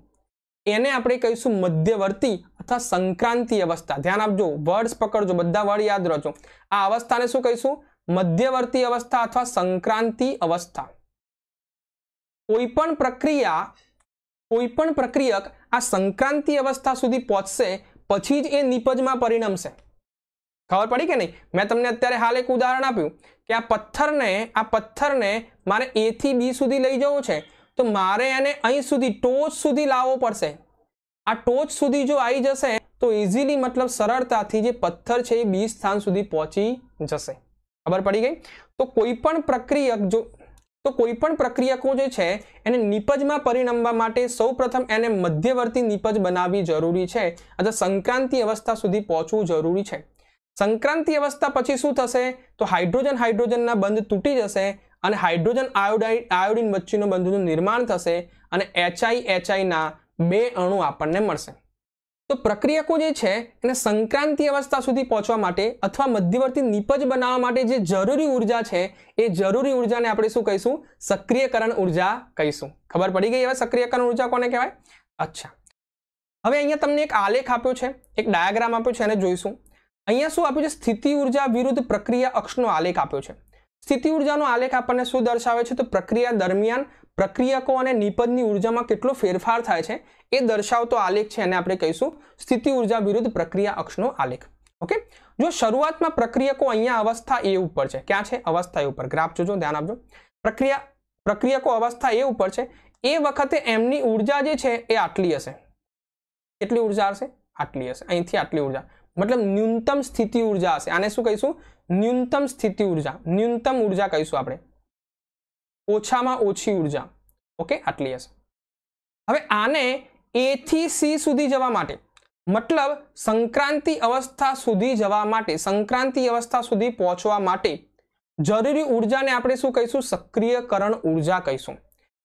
એને આપણે કહીશું મધ્યવર્તી અથવા સંક્રાંતિ અવસ્થા ધ્યાન આપજો વર્ડ્સ પકડજો બધા વર્ડ યાદ રાખજો આ અવસ્થાને શું કહીશું મધ્યવર્તી અવસ્થા અથવા સંક્રાંતિ અવસ્થા કોઈપણ પ્રક્રિયા કોઈપણ પ્રક્રિયક આ સંક્રાંતિ અવસ્થા સુધી પહોંચશે પછી જ એ નિપજમાં પરિણમશે ખબર પડી કે નહીં મેં તમને અત્યારે હાલ એક ઉદાહરણ આપ્યું કે આ પથ્થરને આ પથ્થરને મારે એથી બી સુધી લઈ જવો છે તો મારે એને અહીં સુધી ટોચ સુધી લાવવો પડશે આ ટોચ સુધી જો આવી જશે તો ઇઝીલી મતલબ સરળતાથી જે પથ્થર છે એ બી સ્થાન સુધી પહોંચી જશે ખબર પડી ગઈ તો કોઈ પણ પ્રક્રિયક જો તો કોઈપણ પ્રક્રિયકો જે છે એને નિપજમાં પરિણમવા માટે સૌપ્રથમ એને મધ્યવર્તી નિપજ બનાવવી જરૂરી છે અથવા સંક્રાંતિ અવસ્થા સુધી પહોંચવું જરૂરી છે સંક્રાંતિ અવસ્થા પછી શું થશે તો હાઇડ્રોજન હાઇડ્રોજનના બંધ તૂટી જશે અને હાઇડ્રોજન આયોડાઇડ આયોડિન વચ્ચેનો બંધનું નિર્માણ થશે અને એચઆઈ એચઆઈના બે અણુ આપણને મળશે તો પ્રક્રિયકો જે છે એને સંક્રાંતિ અવસ્થા સુધી પહોંચવા માટે અથવા મધ્યવર્તી નિપજ બનાવવા માટે જે જરૂરી ઉર્જા છે એ જરૂરી ઉર્જાને આપણે શું કહીશું સક્રિયકરણ ઉર્જા કહીશું ખબર પડી ગઈ હવે સક્રિયકરણ ઉર્જા કોને કહેવાય અચ્છા હવે અહીંયા તમને એક આલેખ આપ્યો છે એક ડાયાગ્રામ આપ્યો છે એને જોઈશું અહીંયા શું આપ્યું છે સ્થિતિ ઉર્જા વિરુદ્ધ પ્રક્રિયા અક્ષનો આલેખ આપ્યો છે સ્થિતિ ઉર્જાનો આલેખ આપણને શું દર્શાવે છે તો પ્રક્રિયા દરમિયાન પ્રક્રિયકો અને નિપજની ઉર્જામાં કેટલો ફેરફાર થાય છે એ દર્શાવતો આલેખ છે અને આપણે કહીશું સ્થિતિ ઉર્જા વિરુદ્ધ પ્રક્રિયા અક્ષનો આલેખ ઓકે જો શરૂઆતમાં પ્રક્રિયકો અહીંયા અવસ્થા એ ઉપર છે ક્યાં છે અવસ્થા એ ઉપર ગ્રાફ જોજો ધ્યાન આપજો પ્રક્રિયા પ્રક્રિયકો અવસ્થા એ ઉપર છે એ વખતે એમની ઉર્જા જે છે એ આટલી હશે કેટલી ઉર્જા હશે આટલી હશે અહીંથી આટલી ઉર્જા મતલબ ન્યૂનતમ સ્થિતિ ઉર્જા હશે આને શું કહીશું ન્યૂનતમ સ્થિતિ ઉર્જા ન્યૂનતમ ઉર્જા કહીશું આપણે ઓછામાં ઓછી ઉર્જા ઓકે આટલી હશે હવે આને એથી સી સુધી જવા માટે મતલબ સંક્રાંતિ અવસ્થા સુધી જવા માટે સંક્રાંતિ અવસ્થા સુધી પહોંચવા માટે જરૂરી ઉર્જાને આપણે શું કહીશું સક્રિયકરણ ઉર્જા કહીશું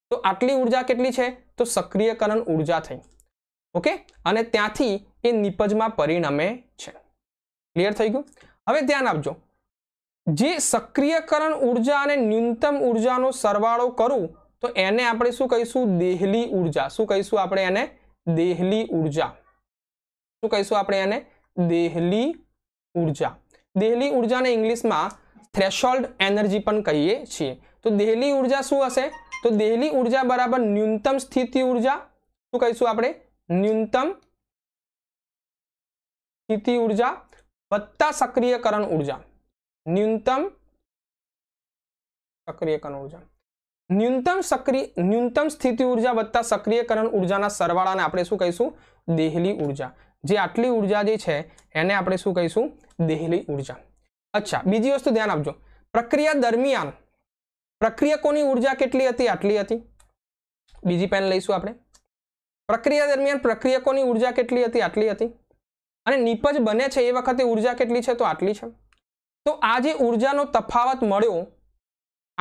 તો આટલી ઉર્જા કેટલી છે તો સક્રિયકરણ ઉર્જા થઈ ઓકે અને ત્યાંથી એ નિપજમાં પરિણમે છે ક્લિયર થઈ ગયું હવે ધ્યાન આપજો જે સક્રિયકરણ ઉર્જા અને ન્યૂનતમ ઉર્જાનો સરવાળો કરું તો એને આપણે શું કહીશું દેહલી ઉર્જા શું કહીશું આપણે એને દેહલી ઉર્જા શું કહીશું આપણે એને દેહલી ઉર્જા દેહલી ઉર્જાને ઇંગ્લિશમાં થ્રેશોલ્ડ એનર્જી પણ કહીએ છીએ તો દેહલી ઉર્જા શું હશે તો દેહલી ઉર્જા બરાબર ન્યૂનતમ સ્થિતિ ઉર્જા શું કહીશું આપણે ન્યૂનતમ સ્થિતિ ઉર્જા વત્તા સક્રિયકરણ ઉર્જા न्यूनतम સક્રિયકરણ ઉર્જા ન્યૂનતમ સક્રિય ન્યૂનતમ સ્થિતિ ઉર્જા વત્તા સક્રિયકરણ ઉર્જાના સરવાળાને આપણે શું કહીશું દેહલી ઉર્જા જે આટલી ઉર્જા જે છે એને આપણે શું કહીશું દેહલી ઉર્જા અચ્છા બીજી વસ્તુ ધ્યાન આપજો પ્રક્રિયા દરમિયાન પ્રક્રિયકોની ઉર્જા કેટલી હતી આટલી હતી બીજી પેન લઈશું આપણે પ્રક્રિયા દરમિયાન પ્રક્રિયકોની ઉર્જા કેટલી હતી આટલી હતી અને નિપજ બને છે એ વખતે ઉર્જા કેટલી છે તો આટલી છે તો આ જે ઉર્જાનો તફાવત મળ્યો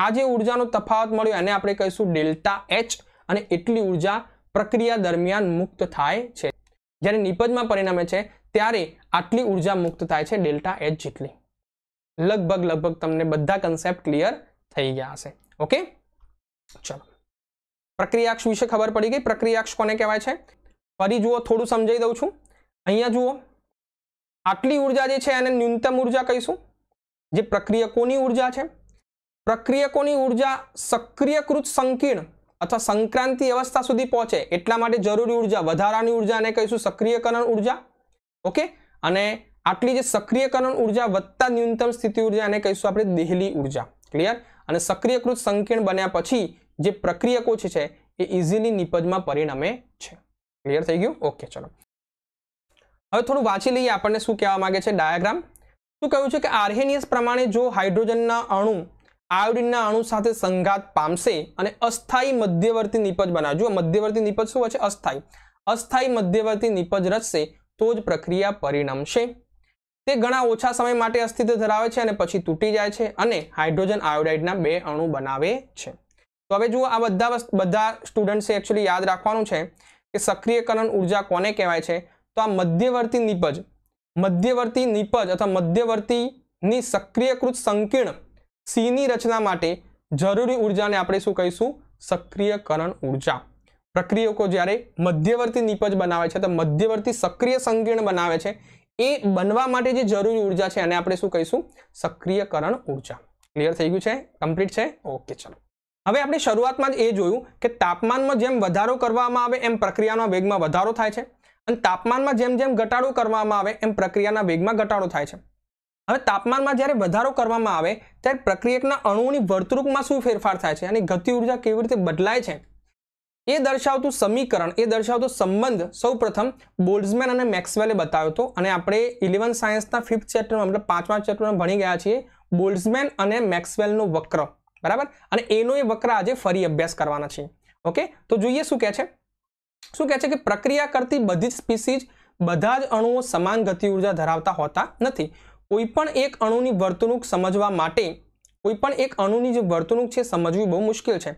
આ જે ઉર્જાનો તફાવત મળ્યો એને આપણે કહીશું ડેલ્ટા એચ અને એટલી ઉર્જા પ્રક્રિયા દરમિયાન મુક્ત થાય છે જ્યારે નિપજમાં પરિણમે છે ત્યારે આટલી ઉર્જા મુક્ત થાય છે ડેલ્ટા એચ જેટલી લગભગ લગભગ તમને બધા કન્સેપ્ટ ક્લિયર થઈ ગયા હશે ઓકે ચલો પ્રક્રિયાક્ષ વિશે ખબર પડી ગઈ પ્રક્રિયાક્ષ કોને કહેવાય છે ફરી જુઓ થોડું સમજાઈ દઉં છું અહીંયા જુઓ આટલી ઉર્જા જે છે એને ન્યૂનતમ ઉર્જા કહીશું જે પ્રક્રિયકોની ઉર્જા છે પ્રક્રિયકોની ઉર્જા સક્રિયકૃત સંકીર્ણ અથવા સંક્રાંતિ અવસ્થા સુધી પહોંચે એટલા માટે જરૂરી ઉર્જા વધારાની ઉર્જાને કહીશું સક્રિયકરણ ઉર્જા ઓકે અને આટલી જે સક્રિયકરણ ઉર્જા વધતા ન્યૂનતમ સ્થિતિ ઉર્જાને કહીશું આપણે દેહલી ઉર્જા ક્લિયર અને સક્રિયકૃત સંકીર્ણ બન્યા પછી જે પ્રક્રિયકો છે એ ઇઝીલી નિપજમાં પરિણમે છે ક્લિયર થઈ ગયું ઓકે ચલો હવે થોડું વાંચી લઈએ આપણને શું કહેવા માગે છે ડાયાગ્રામ શું કહ્યું છે કે આર્હેનિયસ પ્રમાણે જો હાઇડ્રોજનના અણુ આયોડિનના અણુ સાથે સંઘાત પામશે અને અસ્થાયી મધ્યવર્તી નિપજ બનાવજો મધ્યવર્તી નિપજ શું છે અસ્થાયી અસ્થાયી મધ્યવર્તી નિપજ રચશે તો જ પ્રક્રિયા પરિણમશે તે ઘણા ઓછા સમય માટે અસ્તિત્વ ધરાવે છે અને પછી તૂટી જાય છે અને હાઇડ્રોજન આયોડાઇડના બે અણુ બનાવે છે તો હવે જુઓ આ બધા બધા સ્ટુડન્ટ્સે એકચ્યુઅલી યાદ રાખવાનું છે કે સક્રિયકરણ ઉર્જા કોને કહેવાય છે તો આ મધ્યવર્તી નિપજ મધ્યવર્તી નિપજ અથવા મધ્યવર્તીની સક્રિયકૃત સંકીર્ણ સીની રચના માટે જરૂરી ઉર્જાને આપણે શું કહીશું સક્રિયકરણ ઉર્જા પ્રક્રિયકો જ્યારે મધ્યવર્તી નિપજ બનાવે છે તો મધ્યવર્તી સક્રિય સંકીર્ણ બનાવે છે એ બનવા માટે જે જરૂરી ઉર્જા છે એને આપણે શું કહીશું સક્રિયકરણ ઉર્જા ક્લિયર થઈ ગયું છે કમ્પ્લીટ છે ઓકે ચલો હવે આપણે શરૂઆતમાં જ એ જોયું કે તાપમાનમાં જેમ વધારો કરવામાં આવે એમ પ્રક્રિયાના વેગમાં વધારો થાય છે અને તાપમાનમાં જેમ જેમ ઘટાડો કરવામાં આવે એમ પ્રક્રિયાના વેગમાં ઘટાડો થાય છે હવે તાપમાનમાં જ્યારે વધારો કરવામાં આવે ત્યારે પ્રક્રિયકના અણુઓની વર્તણૂકમાં શું ફેરફાર થાય છે અને ગતિ ઉર્જા કેવી રીતે બદલાય છે એ દર્શાવતું સમીકરણ એ દર્શાવતો સંબંધ સૌપ્રથમ બોલ્ઝમેન અને મેક્સવેલે બતાવ્યો હતો અને આપણે ઇલેવન સાયન્સના ફિફ્થ ચેપ્ટરમાં મતલબ પાંચમા ચેપ્ટરમાં ભણી ગયા છીએ બોલ્ઝમેન અને મેક્સવેલનો વક્ર બરાબર અને એનો એ વક્ર આજે ફરી અભ્યાસ કરવાના છે ઓકે તો જોઈએ શું કહે છે શું કહે છે કે પ્રક્રિયા કરતી બધી જ સ્પીસીઝ બધા જ અણુઓ સમાન ગતિ ઉર્જા ધરાવતા હોતા નથી કોઈ પણ એક અણુની વર્તણૂક સમજવા માટે કોઈ પણ એક અણુની જે વર્તણૂક છે સમજવી બહુ મુશ્કેલ છે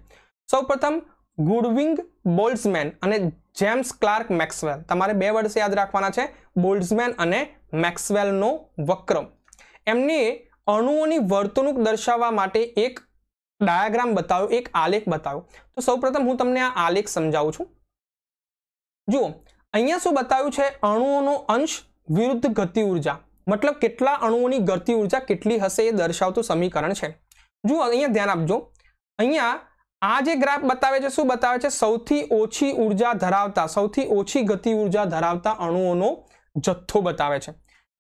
સૌપ્રથમ ગુડવિંગ બોલ્ડ્સમેન અને જેમ્સ ક્લાર્ક મેક્સવેલ તમારે બે વર્ડ્સ યાદ રાખવાના છે બોલ્ડસમેન અને મેક્સવેલનો વક્રમ એમને અણુઓની વર્તણૂક દર્શાવવા માટે એક ડાયાગ્રામ બતાવ્યો એક આલેખ બતાવ્યો તો સૌપ્રથમ હું તમને આ આલેખ સમજાવું છું જુઓ અહીંયા શું બતાવ્યું છે અણુઓનો અંશ વિરુદ્ધ ગતિ ઉર્જા મતલબ કેટલા અણુઓની ગતિ ઉર્જા કેટલી હશે એ દર્શાવતું સમીકરણ છે જુઓ અહીંયા ધ્યાન આપજો અહીંયા આ જે ગ્રાફ બતાવે છે શું બતાવે છે સૌથી ઓછી ઉર્જા ધરાવતા સૌથી ઓછી ગતિ ઉર્જા ધરાવતા અણુઓનો જથ્થો બતાવે છે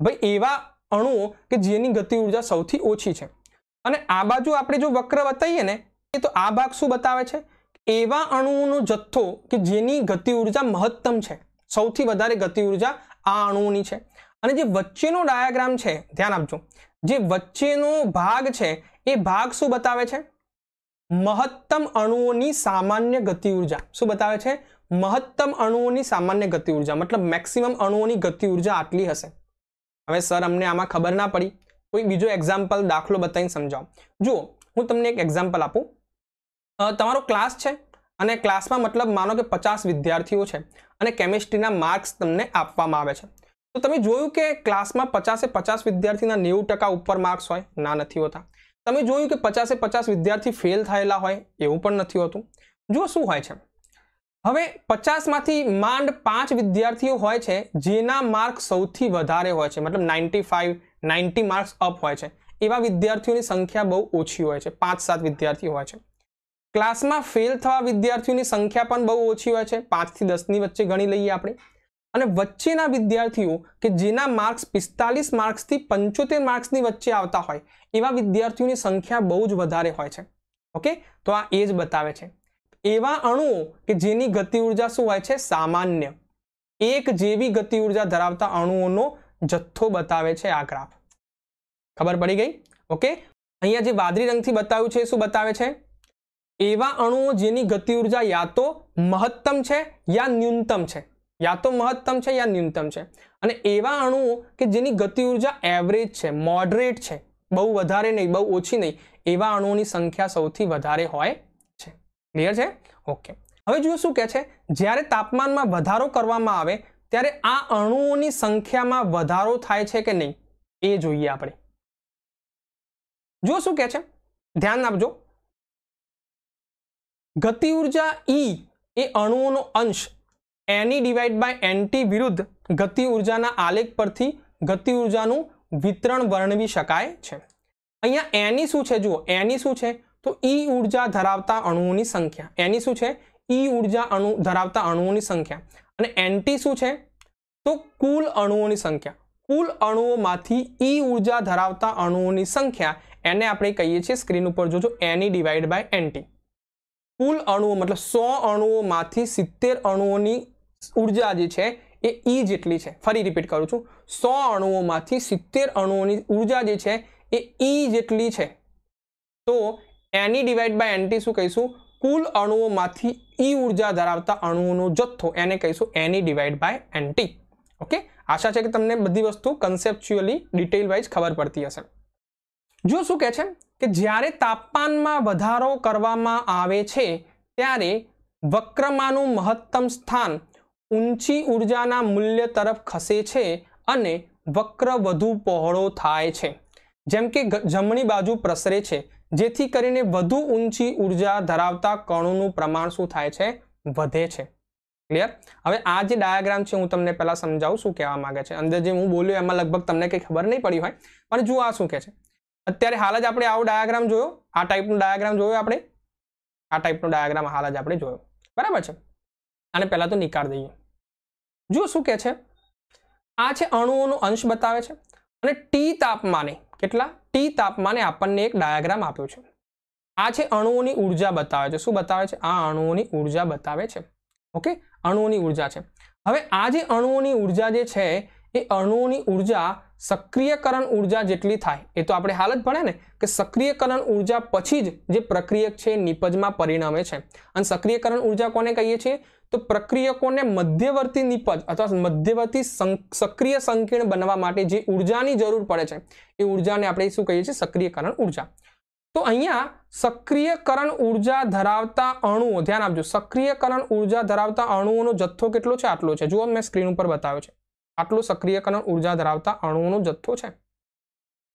ભાઈ એવા અણુઓ કે જેની ગતિ ઉર્જા સૌથી ઓછી છે અને આ બાજુ આપણે જો વક્ર બતાવીએ ને એ તો આ ભાગ શું બતાવે છે એવા અણુઓનો જથ્થો કે જેની ગતિ ઉર્જા મહત્તમ છે સૌથી વધારે ગતિ ઉર્જા આ અણુઓની છે અને જે વચ્ચેનો ડાયાગ્રામ છે ધ્યાન આપજો જે વચ્ચેનો ભાગ છે એ ભાગ શું બતાવે છે મહત્તમ અણુઓની સામાન્ય ગતિ ઉર્જા શું બતાવે છે મહત્તમ અણુઓની સામાન્ય ગતિ ઉર્જા મતલબ મેક્સિમમ અણુઓની ગતિ ઉર્જા આટલી હશે હવે સર અમને આમાં ખબર ના પડી કોઈ બીજો એક્ઝામ્પલ દાખલો બતાવીને સમજાવો જુઓ હું તમને એક એક્ઝામ્પલ આપું તમારો ક્લાસ છે અને ક્લાસમાં મતલબ માનો કે પચાસ વિદ્યાર્થીઓ છે અને કેમિસ્ટ્રીના માર્ક્સ તમને આપવામાં આવે છે તો તમે જોયું કે ક્લાસમાં પચાસે પચાસ વિદ્યાર્થીના નેવું ટકા ઉપર માર્ક્સ હોય ના નથી હોતા તમે જોયું કે પચાસે પચાસ વિદ્યાર્થી ફેલ થયેલા હોય એવું પણ નથી હોતું જો શું હોય છે હવે પચાસમાંથી માંડ પાંચ વિદ્યાર્થીઓ હોય છે જેના માર્ક સૌથી વધારે હોય છે મતલબ ninety five ninety marks up હોય છે એવા વિદ્યાર્થીઓની સંખ્યા બહુ ઓછી હોય છે પાંચ સાત વિદ્યાર્થીઓ હોય છે ક્લાસમાં ફેલ થવા વિદ્યાર્થીઓની સંખ્યા પણ બહુ ઓછી હોય છે પાંચથી દસની વચ્ચે ગણી લઈએ આપણે અને વચ્ચેના વિદ્યાર્થીઓ કે જેના માર્ક્સ પિસ્તાલીસ માર્ક્સથી પંચોતેર માર્ક્સની વચ્ચે આવતા હોય એવા વિદ્યાર્થીઓની સંખ્યા બહુ જ વધારે હોય છે ઓકે તો આ એ જ બતાવે છે એવા અણુઓ કે જેની ગતિ ઉર્જા શું હોય છે સામાન્ય એક જેવી ગતિ ઉર્જા ધરાવતા અણુઓનો જથ્થો બતાવે છે આ ગ્રાફ ખબર પડી ગઈ ઓકે અહીંયા જે વાદળી રંગથી બતાવ્યું છે શું બતાવે છે એવા અણુઓ જેની ગતિ ઉર્જા યા તો મહત્તમ છે યા ન્યૂનતમ છે યા તો મહત્તમ છે યા ન્યૂનતમ છે અને એવા અણુઓ કે જેની ગતિ ઉર્જા એવરેજ છે મોડરેટ છે બહુ વધારે નહીં બહુ ઓછી નહીં એવા અણુઓની સંખ્યા સૌથી વધારે હોય છે ક્લિયર છે ઓકે હવે જુઓ શું કહે છે જ્યારે તાપમાનમાં વધારો કરવામાં આવે ત્યારે આ અણુઓની સંખ્યામાં વધારો થાય છે કે નહીં એ જોઈએ આપણે જો શું કહે છે ધ્યાન આપજો ગતિ ઉર્જા ઈ e એ અણુઓનો અંશ એની ડિવાઈડ બાય એનટી વિરુદ્ધ ગતિ ઉર્જાના આલેખ પરથી ગતિ ઉર્જાનું વિતરણ વર્ણવી શકાય છે અહીંયા એની e શું છે જુઓ એની e શું છે તો ઈ ઉર્જા ધરાવતા અણુઓની સંખ્યા એની શું છે ઈ ઉર્જા અણુ ધરાવતા અણુઓની સંખ્યા અને એનટી શું છે તો કુલ અણુઓની સંખ્યા કુલ અણુઓમાંથી ઈ ઉર્જા ધરાવતા અણુઓની સંખ્યા એને આપણે કહીએ છીએ સ્ક્રીન ઉપર જોજો એની ડિવાઈડ બાય એન્ટી કુલ અણુઓ મતલબ સો અણુઓમાંથી સિત્તેર અણુઓની ઉર્જા જે છે એ ઈ e જેટલી છે ફરી રિપીટ કરું છું સો અણુઓમાંથી સિત્તેર અણુઓની ઉર્જા જે છે એ ઈ e જેટલી છે તો એની ડિવાઈડ બાય એનટી શું કહીશું કુલ અણુઓમાંથી ઈ e ઉર્જા ધરાવતા અણુઓનો જથ્થો એને કહીશું એની ડિવાઈડ બાય એનટી ઓકે આશા છે કે તમને બધી વસ્તુ કન્સેપ્ચ્યુઅલી ડિટેલ વાઇઝ ખબર પડતી હશે જો શું કહે છે કે જ્યારે તાપમાનમાં વધારો કરવામાં આવે છે ત્યારે વક્રમાનું મહત્તમ સ્થાન ઊંચી ઉર્જાના મૂલ્ય તરફ ખસે છે અને વક્ર વધુ પહોળો થાય છે જેમ કે જમણી બાજુ પ્રસરે છે જેથી કરીને વધુ ઊંચી ઉર્જા ધરાવતા કણોનું પ્રમાણ શું થાય છે વધે છે ક્લિયર હવે આ જે ડાયાગ્રામ છે હું તમને પહેલાં સમજાવું શું કહેવા માગે છે અંદર જે હું બોલ્યો એમાં લગભગ તમને કંઈ ખબર નહીં પડી હોય પણ જુઓ આ શું કહે છે અત્યારે હાલ જ આપણે આવો ડાયાગ્રામ જોયો આ ટાઈપનો ડાયાગ્રામ જોયો આપણે આ ટાઈપનો ડાયાગ્રામ હાલ જ આપણે જોયો બરાબર છે આને પહેલાં તો નિકાળ દઈએ જુઓ શું કહે છે આ છે અણુઓનો અંશ બતાવે છે અને ટી તાપમાને કેટલા ટી તાપમાને આપણને એક ડાયાગ્રામ આપ્યો છે આ છે અણુઓની ઉર્જા બતાવે છે શું બતાવે છે આ અણુઓની ઉર્જા બતાવે છે ઓકે અણુઓની ઉર્જા છે હવે આ જે અણુઓની ઉર્જા જે છે એ અણુઓની ઉર્જા સક્રિયકરણ ઉર્જા જેટલી થાય એ તો આપણે હાલ જ ભણે ને કે સક્રિયકરણ ઉર્જા પછી જ જે પ્રક્રિયક છે નિપજમાં પરિણમે છે અને સક્રિયકરણ ઉર્જા કોને કહીએ છીએ તો પ્રક્રિયકોને મધ્યવર્તી નિપજ અથવા મધ્યવર્તી સક્રિય સંકીર્ણ બનવા માટે જે ઉર્જાની જરૂર પડે છે એ ઉર્જાને આપણે શું કહીએ છીએ સક્રિયકરણ ઉર્જા તો અહીંયા સક્રિયકરણ ઉર્જા ધરાવતા અણુઓ ધ્યાન આપજો સક્રિયકરણ ઉર્જા ધરાવતા અણુઓનો જથ્થો કેટલો છે આટલો છે જુઓ મેં સ્ક્રીન ઉપર બતાવ્યો છે આટલું સક્રિયકરણ ઉર્જા ધરાવતા અણુઓનો જથ્થો છે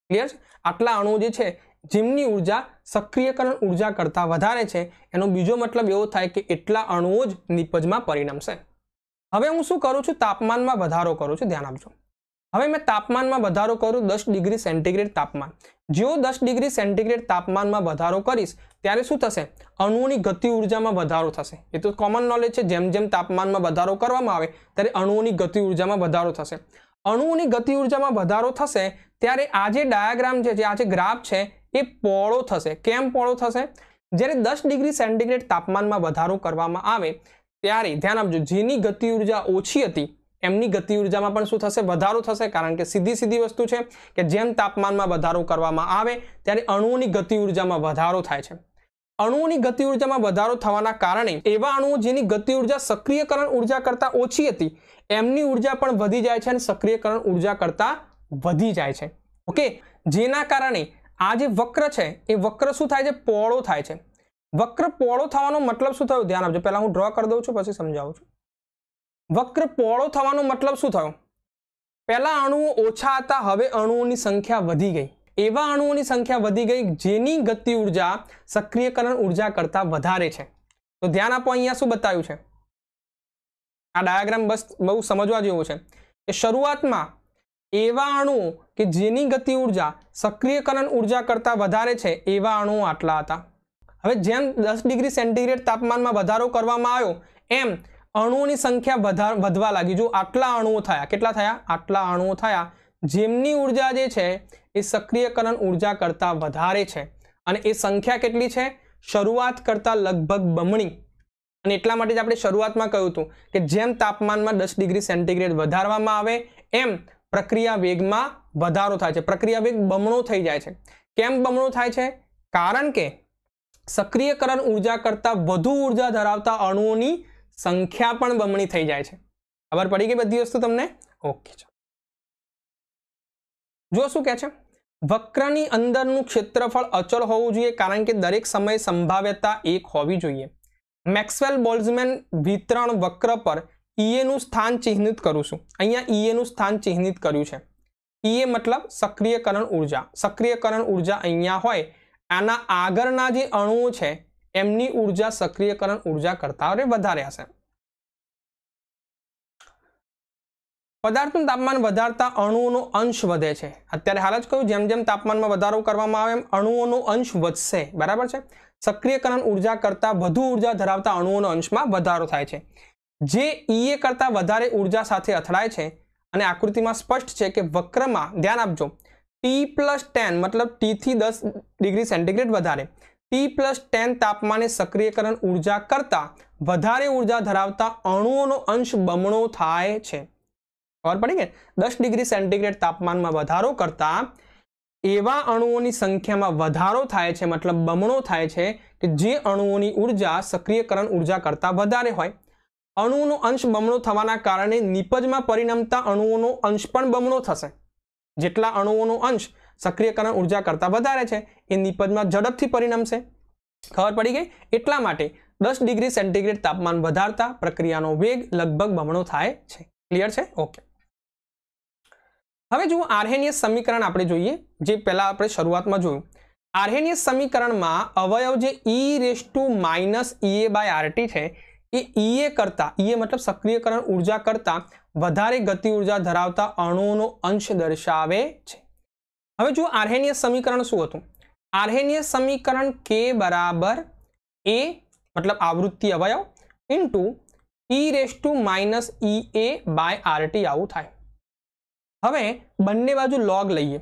ક્લિયર છે આટલા અણુઓ જે છે જેમની ઉર્જા સક્રિયકરણ ઉર્જા કરતાં વધારે છે એનો બીજો મતલબ એવો થાય કે એટલા અણુઓ જ નિપજમાં પરિણમશે હવે હું શું કરું છું તાપમાનમાં વધારો કરું છું ધ્યાન આપજો હવે મેં તાપમાનમાં વધારો કરું દસ ડિગ્રી સેન્ટીગ્રેડ તાપમાન જો દસ ડિગ્રી સેન્ટીગ્રેડ તાપમાનમાં વધારો કરીશ ત્યારે શું થશે અણુઓની ગતિ ઉર્જામાં વધારો થશે એ તો કોમન નોલેજ છે જેમ જેમ તાપમાનમાં વધારો કરવામાં આવે ત્યારે અણુઓની ગતિ ઉર્જામાં વધારો થશે અણુઓની ગતિ ઉર્જામાં વધારો થશે ત્યારે આ જે ડાયાગ્રામ છે જે આ જે ગ્રાફ છે એ પોળો થશે કેમ પોળો થશે જ્યારે દસ ડિગ્રી સેન્ટીગ્રેડ તાપમાનમાં વધારો કરવામાં આવે ત્યારે ધ્યાન આપજો જેની ગતિ ઉર્જા ઓછી હતી એમની ગતિ ઉર્જામાં પણ શું થશે વધારો થશે કારણ કે સીધી સીધી વસ્તુ છે કે જેમ તાપમાનમાં વધારો કરવામાં આવે ત્યારે અણુઓની ગતિ ઉર્જામાં વધારો થાય છે અણુઓની ગતિ ઉર્જામાં વધારો થવાના કારણે એવા અણુઓ જેની ગતિ ઉર્જા સક્રિયકરણ ઉર્જા કરતાં ઓછી હતી એમની ઉર્જા પણ વધી જાય છે અને સક્રિયકરણ ઉર્જા કરતાં વધી જાય છે ઓકે જેના કારણે આ જે વક્ર છે એ વક્ર શું થાય છે પહોળો થાય છે વક્ર પહોળો થવાનો મતલબ શું થયો ધ્યાન આપજો પહેલાં હું ડ્રો કરી દઉં છું પછી સમજાવું છું વક્ર પહોળો થવાનો મતલબ શું થયો પહેલાં અણુઓ ઓછા હતા હવે અણુઓની સંખ્યા વધી ગઈ એવા અણુઓની સંખ્યા વધી ગઈ જેની ગતિ ઉર્જા સક્રિયકરણ ઉર્જા કરતાં વધારે છે તો ધ્યાન આપો અહીંયા શું બતાવ્યું છે આ ડાયાગ્રામ બસ બહુ સમજવા જેવું છે કે શરૂઆતમાં એવા અણુઓ કે જેની ગતિ ઉર્જા સક્રિયકરણ ઉર્જા કરતાં વધારે છે એવા અણુઓ આટલા હતા હવે જેમ દસ ડિગ્રી સેન્ટીગ્રેડ તાપમાનમાં વધારો કરવામાં આવ્યો એમ અણુઓની સંખ્યા વધાર વધવા લાગી જો આટલા અણુઓ થયા કેટલા થયા આટલા અણુઓ થયા જેમની ઉર્જા જે છે એ સક્રિયકરણ ઉર્જા કરતાં વધારે છે અને એ સંખ્યા કેટલી છે શરૂઆત કરતાં લગભગ બમણી અને એટલા માટે જ આપણે શરૂઆતમાં કહ્યું હતું કે જેમ તાપમાનમાં દસ ડિગ્રી સેન્ટીગ્રેડ વધારવામાં આવે એમ પ્રક્રિયા વેગમાં વધારો થાય છે પ્રક્રિયા વેગ બમણો થઈ જાય છે કેમ બમણો થાય છે કારણ કે સક્રિયકરણ ઉર્જા કરતાં વધુ ઉર્જા ધરાવતા અણુઓની સંખ્યા પણ બમણી થઈ જાય છે ખબર પડી ગઈ બધી વસ્તુ તમને ઓકે જો શું કહે છે વક્રની અંદરનું ક્ષેત્રફળ અચળ હોવું જોઈએ કારણ કે દરેક સમયે સંભાવ્યતા એક હોવી જોઈએ મેક્સવેલ બોલ્ઝમેન વિતરણ વક્ર પર ઈએનું e સ્થાન ચિહ્નિત કરું છું અહીંયા ઈએનું e સ્થાન ચિહ્નિત કર્યું છે ઈએ e મતલબ સક્રિયકરણ ઉર્જા સક્રિયકરણ ઉર્જા અહીંયા હોય આના આગળના જે અણુઓ છે એમની ઉર્જા સક્રિયકરણ ઉર્જા કરતાં વધારે હશે પદાર્થનું તાપમાન વધારતા અણુઓનો અંશ વધે છે અત્યારે હાલ જ કહ્યું જેમ જેમ તાપમાનમાં વધારો કરવામાં આવે એમ અણુઓનો અંશ વધશે બરાબર છે સક્રિયકરણ ઉર્જા કરતાં વધુ ઉર્જા ધરાવતા અણુઓનો અંશમાં વધારો થાય છે જે ઈએ e કરતાં વધારે ઉર્જા સાથે અથડાય છે અને આકૃતિમાં સ્પષ્ટ છે કે વક્રમાં ધ્યાન આપજો ટી પ્લસ ટેન મતલબ ટીથી દસ ડિગ્રી સેન્ટીગ્રેડ વધારે ટી પ્લસ ટેન તાપમાને સક્રિયકરણ ઉર્જા કરતાં વધારે ઉર્જા ધરાવતા અણુઓનો અંશ બમણો થાય છે ખબર પડી કે દસ ડિગ્રી સેન્ટીગ્રેડ તાપમાનમાં વધારો કરતાં એવા અણુઓની સંખ્યામાં વધારો થાય છે મતલબ બમણો થાય છે કે જે અણુઓની ઉર્જા સક્રિયકરણ ઉર્જા કરતાં વધારે હોય અણુઓનો અંશ બમણો થવાના કારણે નિપજમાં પરિણમતા અણુઓનો અંશ પણ બમણો થશે જેટલા અણુઓનો અંશ સક્રિયકરણ ઉર્જા કરતા વધારે છે એ નિપજમાં ઝડપથી પરિણમશે ખબર પડી ગઈ એટલા માટે દસ ડિગ્રી સેન્ટીગ્રેડ તાપમાન વધારતા પ્રક્રિયાનો વેગ લગભગ બમણો થાય છે ક્લિયર છે ઓકે હવે જુઓ આર્હેનિયસ સમીકરણ આપણે જોઈએ જે પહેલાં આપણે શરૂઆતમાં જોયું આર્હેનિયસ સમીકરણમાં અવયવ જે E raise to minus E A by RT છે એ એ e કરતાં ઈ e એ મતલબ સક્રિયકરણ ઉર્જા કરતાં વધારે ગતિ ઉર્જા ધરાવતા અણુઓનો અંશ દર્શાવે છે હવે જુઓ આર્હેનિયસ સમીકરણ શું હતું આર્હેનિયસ સમીકરણ કે બરાબર એ મતલબ આવૃત્તિ અવયવ into E raise to minus E A by RT આવું થાય હવે બંને બાજુ લોગ લઈએ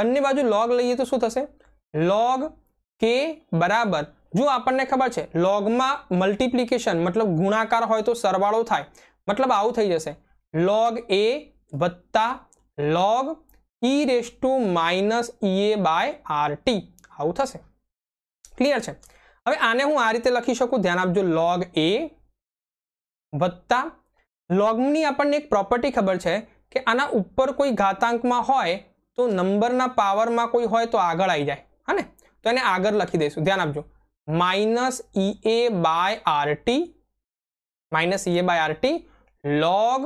બંને બાજુ લોગ લઈએ તો શું થશે લોગ કે બરાબર જો આપણને ખબર છે લોગમાં મલ્ટિપ્લિકેશન મતલબ ગુણાકાર હોય તો સરવાળો થાય મતલબ આવું થઈ જશે લોગ એ વત્તા log E raise to minus EA by RT આવું થશે ક્લિયર છે હવે આને હું આ રીતે લખી શકું ધ્યાન આપજો લોગ એ વત્તા લોગની આપણને એક પ્રોપર્ટી ખબર છે કે આના ઉપર કોઈ ઘાતાંકમાં હોય તો નંબરના પાવરમાં કોઈ હોય તો આગળ આવી જાય હા ને તો એને આગળ લખી દઈશું ધ્યાન આપજો minus E A by RT minus E A by RT log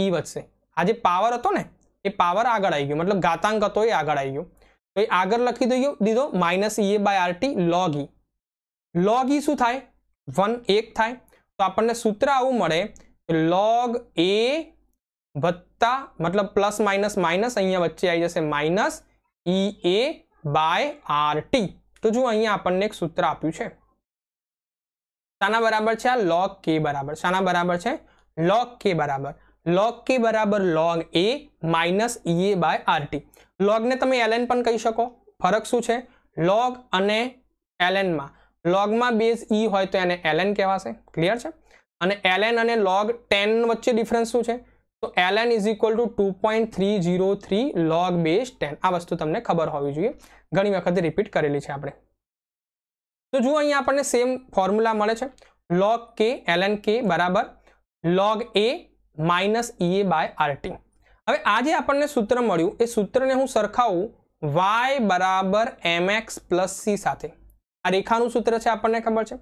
E વધશે આ જે પાવર હતો ને એ પાવર આગળ આવી ગયો મતલબ ઘાતાંક હતો એ આગળ આવી ગયો તો એ આગળ લખી દઈએ દીધો minus E A by R T log E log E શું થાય વન એક થાય તો આપણને સૂત્ર આવું મળે લોગ એ વત્તા મતલબ પ્લસ માઇનસ માઇનસ અહીંયા વચ્ચે આવી જશે minus E A by R T તો જો અહીંયા આપણને એક સૂત્ર આપ્યું છે શાના બરાબર છે આ લોગ કે બરાબર શાના બરાબર છે લોગ કે બરાબર લોગ કે બરાબર log A minus E A by R T લોગને તમે એલએન પણ કહી શકો ફરક શું છે લોગ અને એલએનમાં લોગમાં બેઝ ઈ હોય તો એને એલએન કહેવાશે ક્લિયર છે અને એલએન અને લોગ ટેન વચ્ચે ડિફરન્સ શું છે તો L N is equal to two point three zero three log base ten આ વસ્તુ તમને ખબર હોવી જોઈએ ઘણી વખતે રિપીટ કરેલી છે આપણે તો જુઓ અહીંયા આપણને સેમ ફોર્મ્યુલા મળે છે લોગ કે એલ એન કે બરાબર log A minus EA by RT હવે આજે આપણને સૂત્ર મળ્યું એ સૂત્રને હું સરખાવું વાય બરાબર એમ એક્સ પ્લસ સી સાથે આ રેખાનું સૂત્ર છે આપણને ખબર છે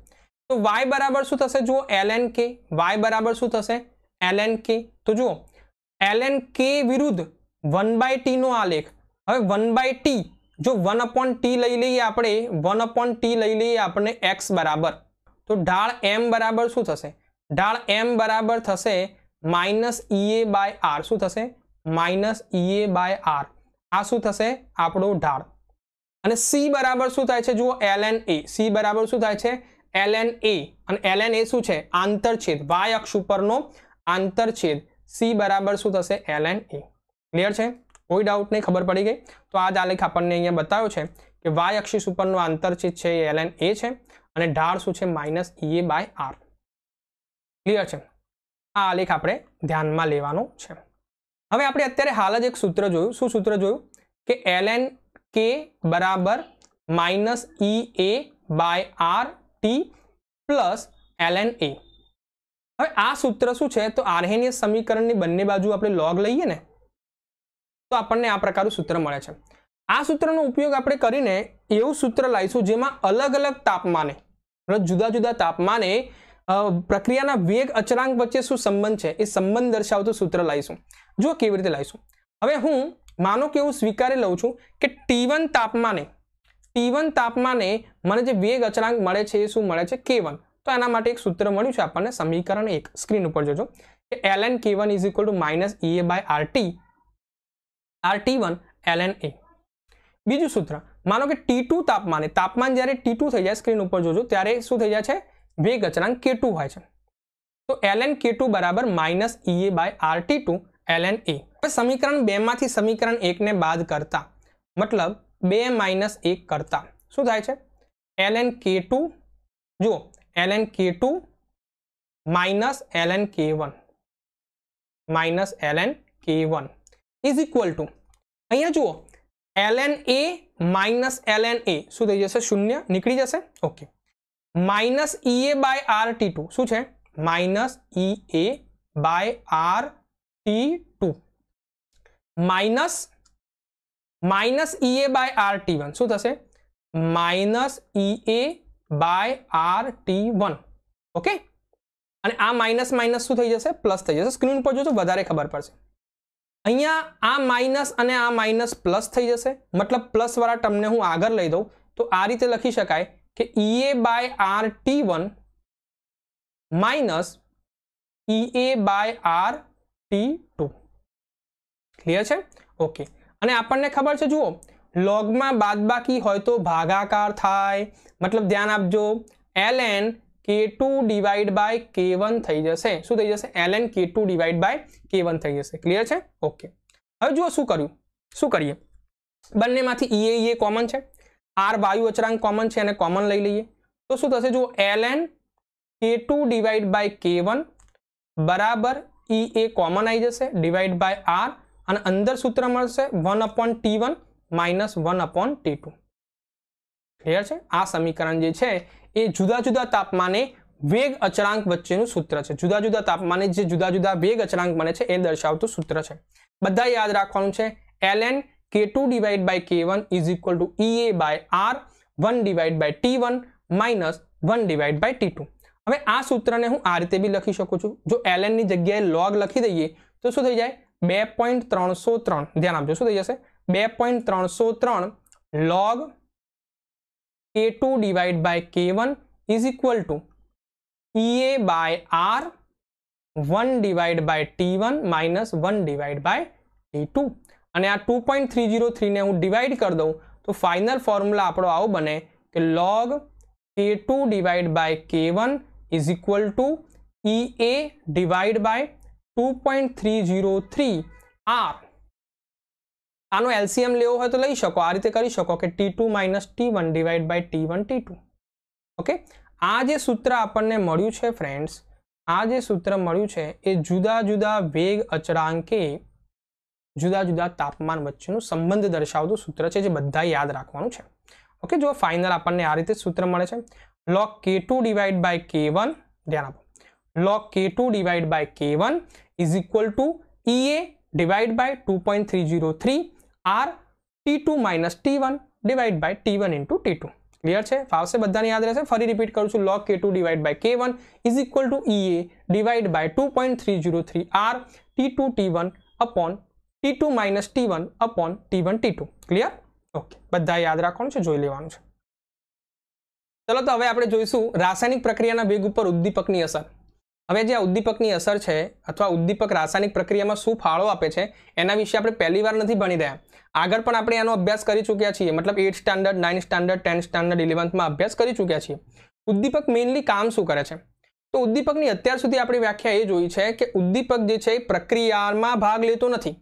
તો વાય બરાબર શું થશે જુઓ એલ એન કે વાય બરાબર શું થશે એલએન કે તો જુઓ એલએન કે વિરુદ્ધ વન બાય ટીનો આલેખ હવે વન બાય ટી જો વન અપોન ટી લઈ લઈએ આપણે વન અપોન ટી લઈ લઈએ આપણને એક્સ બરાબર તો ઢાળ એમ બરાબર શું થશે ઢાળ એમ બરાબર થશે માઇનસ ઈએ બાય આર શું થશે માઇનસ ઈએ બાય આર આ શું થશે આપણો ઢાળ અને સી બરાબર શું થાય છે જુઓ એલ એન એ સી બરાબર શું થાય છે એલ એન એ અને એલ એન એ શું છે આંતરછેદ વાય અક્ષ ઉપરનો આંતરછેદ સી બરાબર શું થશે એલ એન એ ક્લિયર છે કોઈ ડાઉટ નહીં ખબર પડી ગઈ તો આ જ આલેખ આપણને અહીંયા બતાવ્યો છે કે વાય અક્ષિસ ઉપરનું આંતરછેદ છે એ એલ એન એ છે અને ઢાળ શું છે minus E A by R clear છે આ આલેખ આપણે ધ્યાનમાં લેવાનો છે હવે આપણે અત્યારે હાલ જ એક સૂત્ર જોયું શું સૂત્ર જોયું કે એલ એન કે બરાબર minus E A by R T plus L N A હવે આ સૂત્ર શું છે તો આર્હેનિયસ સમીકરણની બંને બાજુ આપણે લોગ લઈએ ને તો આપણને આ પ્રકારનું સૂત્ર મળે છે આ સૂત્રનો ઉપયોગ આપણે કરીને એવું સૂત્ર લાવીશું જેમાં અલગ અલગ તાપમાને જુદા જુદા તાપમાને પ્રક્રિયાના વેગ અચરાંક વચ્ચે શું સંબંધ છે એ સંબંધ દર્શાવતું સૂત્ર લાવીશું જો કેવી રીતે લાવીશું હવે હું માનો કે હું સ્વીકારી લઉં છું કે ટી તાપમાને ટી તાપમાને મને જે વેગ અચરાંક મળે છે એ શું મળે છે કે વન पैनामेटिक सूत्र मानु छे आपाने समीकरण 1 स्क्रीन ઉપર જોજો કે ln k1 = -ea/rt rt1 ln a બીજું સૂત્ર માનો કે t2 તાપમાન હે તાપમાન જ્યારે t2 થઈ જાય સ્ક્રીન ઉપર જોજો ત્યારે શું થઈ જાય છે વેગ અચળાંક k2 હોય છે તો ln k2 = -ea/rt2 ln a હવે સમીકરણ 2 માંથી સમીકરણ 1 ને બાદ કરતા મતલબ 2 - 1 કરતા શું થાય છે ln k2 જો L N K two minus L N K one minus L N K one is equal to uh जुओ L N A minus L N A शू थी जैसे शून्य निकली जैसे okay minus E A by R T two शू है minus E A by R T two minus minus E A by R T one शू थे minus E A by R one okay અને આ માઇનસ માઇનસ શું થઈ જશે plus થઈ જશે સ્ક્રીન પર જોજો વધારે ખબર પડશે અહીંયા આ માઇનસ અને આ માઇનસ પ્લસ થઈ જશે મતલબ પ્લસવાળા ટર્મને હું આગળ લઈ દઉં તો આ રીતે લખી શકાય કે EA by R T one minus EA by R two clear છે ઓકે અને આપણને ખબર છે જુઓ લોગમાં બાદબાકી હોય તો ભાગાકાર થાય મતલબ ધ્યાન આપજો L N K two divide by K one થઈ જશે શું થઈ જશે L N K two divide by K one થઈ જશે ક્લિયર છે ઓકે હવે જુઓ શું કર્યું શું કરીએ બંનેમાંથી ઈએ ઈએ કોમન છે આર વાયુ અચરાંક કોમન છે અને કોમન લઈ લઈએ તો શું થશે જુઓ L N K two divide by K one બરાબર ઈ એ કોમન આવી જશે ડિવાઈડ બાય આર અને અંદર સૂત્ર મળશે one upon T one minus one upon T two clear છે આ સમીકરણ જે છે એ જુદા જુદા તાપમાને વેગ અચળાંક વચ્ચેનું સૂત્ર છે જુદા જુદા તાપમાને જે જુદા જુદા વેગ અચળાંક બને છે એ દર્શાવતું સૂત્ર છે બધા યાદ રાખવાનું છે L N K two divide by K one is equal to E A by R one divide by T one minus one divide by T two હવે આ સૂત્રને હું આ રીતે બી લખી શકું છું જો એલએનની જગ્યાએ લોગ લખી દઈએ તો શું થઈ જાય બે પોઈન્ટ ત્રણસો ત્રણ ધ્યાન આપજો શું થઈ જશે બે પોઈન્ટ ત્રણસો ત્રણ log K2 divided by K1 is equal to EA by R 1 divided by T1 minus 1 divided by T2 અને આ 2.303 ને હું ડિવાઈડ કરી દઉં તો ફાઇનલ ફોર્મ્યુલા આપણો આવો બને કે log K2 divided by K1 is equal to EA divided by 2.303 R આનો એલસીએમ લેવો હોય તો લઈ શકો આ રીતે કરી શકો કે T two minus T one divide by T one T two okay આ જે સૂત્ર આપણને મળ્યું છે ફ્રેન્ડ્સ આ જે સૂત્ર મળ્યું છે એ જુદા જુદા વેગ અચળાંકે જુદા જુદા તાપમાન વચ્ચેનું સંબંધ દર્શાવતું સૂત્ર છે જે બધા યાદ રાખવાનું છે ઓકે જો ફાઇનલ આપણને આ રીતે સૂત્ર મળે છે log K two divide by K one ધ્યાન આપો log K two divide by K one is equal to E A divide by two point three zero three R T two minus T one divide by T one into T two clear છે ફાવશે બધાને યાદ રહેશે ફરી repeat કરું છું log K two divide by K one is equal to E A divide by two point three zero three R T two T one upon T two minus T one upon T one T two clear okay બધા યાદ રાખવાનું છે જોઈ લેવાનું છે ચલો તો હવે આપણે જોઈશું રાસાયણિક પ્રક્રિયાના વેગ ઉપર ઉદ્દીપકની અસર હવે જે આ ઉદ્દીપકની અસર છે અથવા ઉદ્દીપક રાસાયણિક પ્રક્રિયામાં શું ફાળો આપે છે એના વિશે આપણે પહેલી વાર નથી ભણી રહ્યા આગળ પણ આપણે એનો અભ્યાસ કરી ચૂક્યા છીએ મતલબ eight standard nine standard ten standard ઇલેવન્થમાં અભ્યાસ કરી ચૂક્યા છીએ ઉદ્દીપક મેઇનલી કામ શું કરે છે તો ઉદ્દીપકની અત્યાર સુધી આપણી વ્યાખ્યા એ જોઈ છે કે ઉદ્દીપક જે છે એ પ્રક્રિયામાં ભાગ લેતો નથી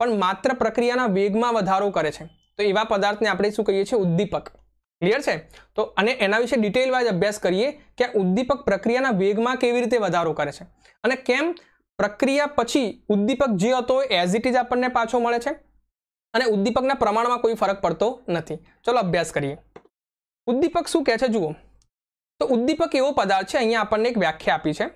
પણ માત્ર પ્રક્રિયાના વેગમાં વધારો કરે છે તો એવા પદાર્થને આપણે શું કહીએ છીએ ઉદ્દીપક ક્લિયર છે તો અને એના વિશે ડિટેલ વાઇઝ અભ્યાસ કરીએ કે ઉદ્દીપક પ્રક્રિયાના વેગમાં કેવી રીતે વધારો કરે છે અને કેમ પ્રક્રિયા પછી ઉદ્દીપક જે હતો એઝ ઇટ ઇઝ આપણને પાછો મળે છે અને ઉદ્દીપકના પ્રમાણમાં કોઈ ફરક પડતો નથી ચલો અભ્યાસ કરીએ ઉદ્દીપક શું કહે છે જુઓ તો ઉદ્દીપક એવો પદાર્થ છે અહીંયા આપણને એક વ્યાખ્યા આપી છે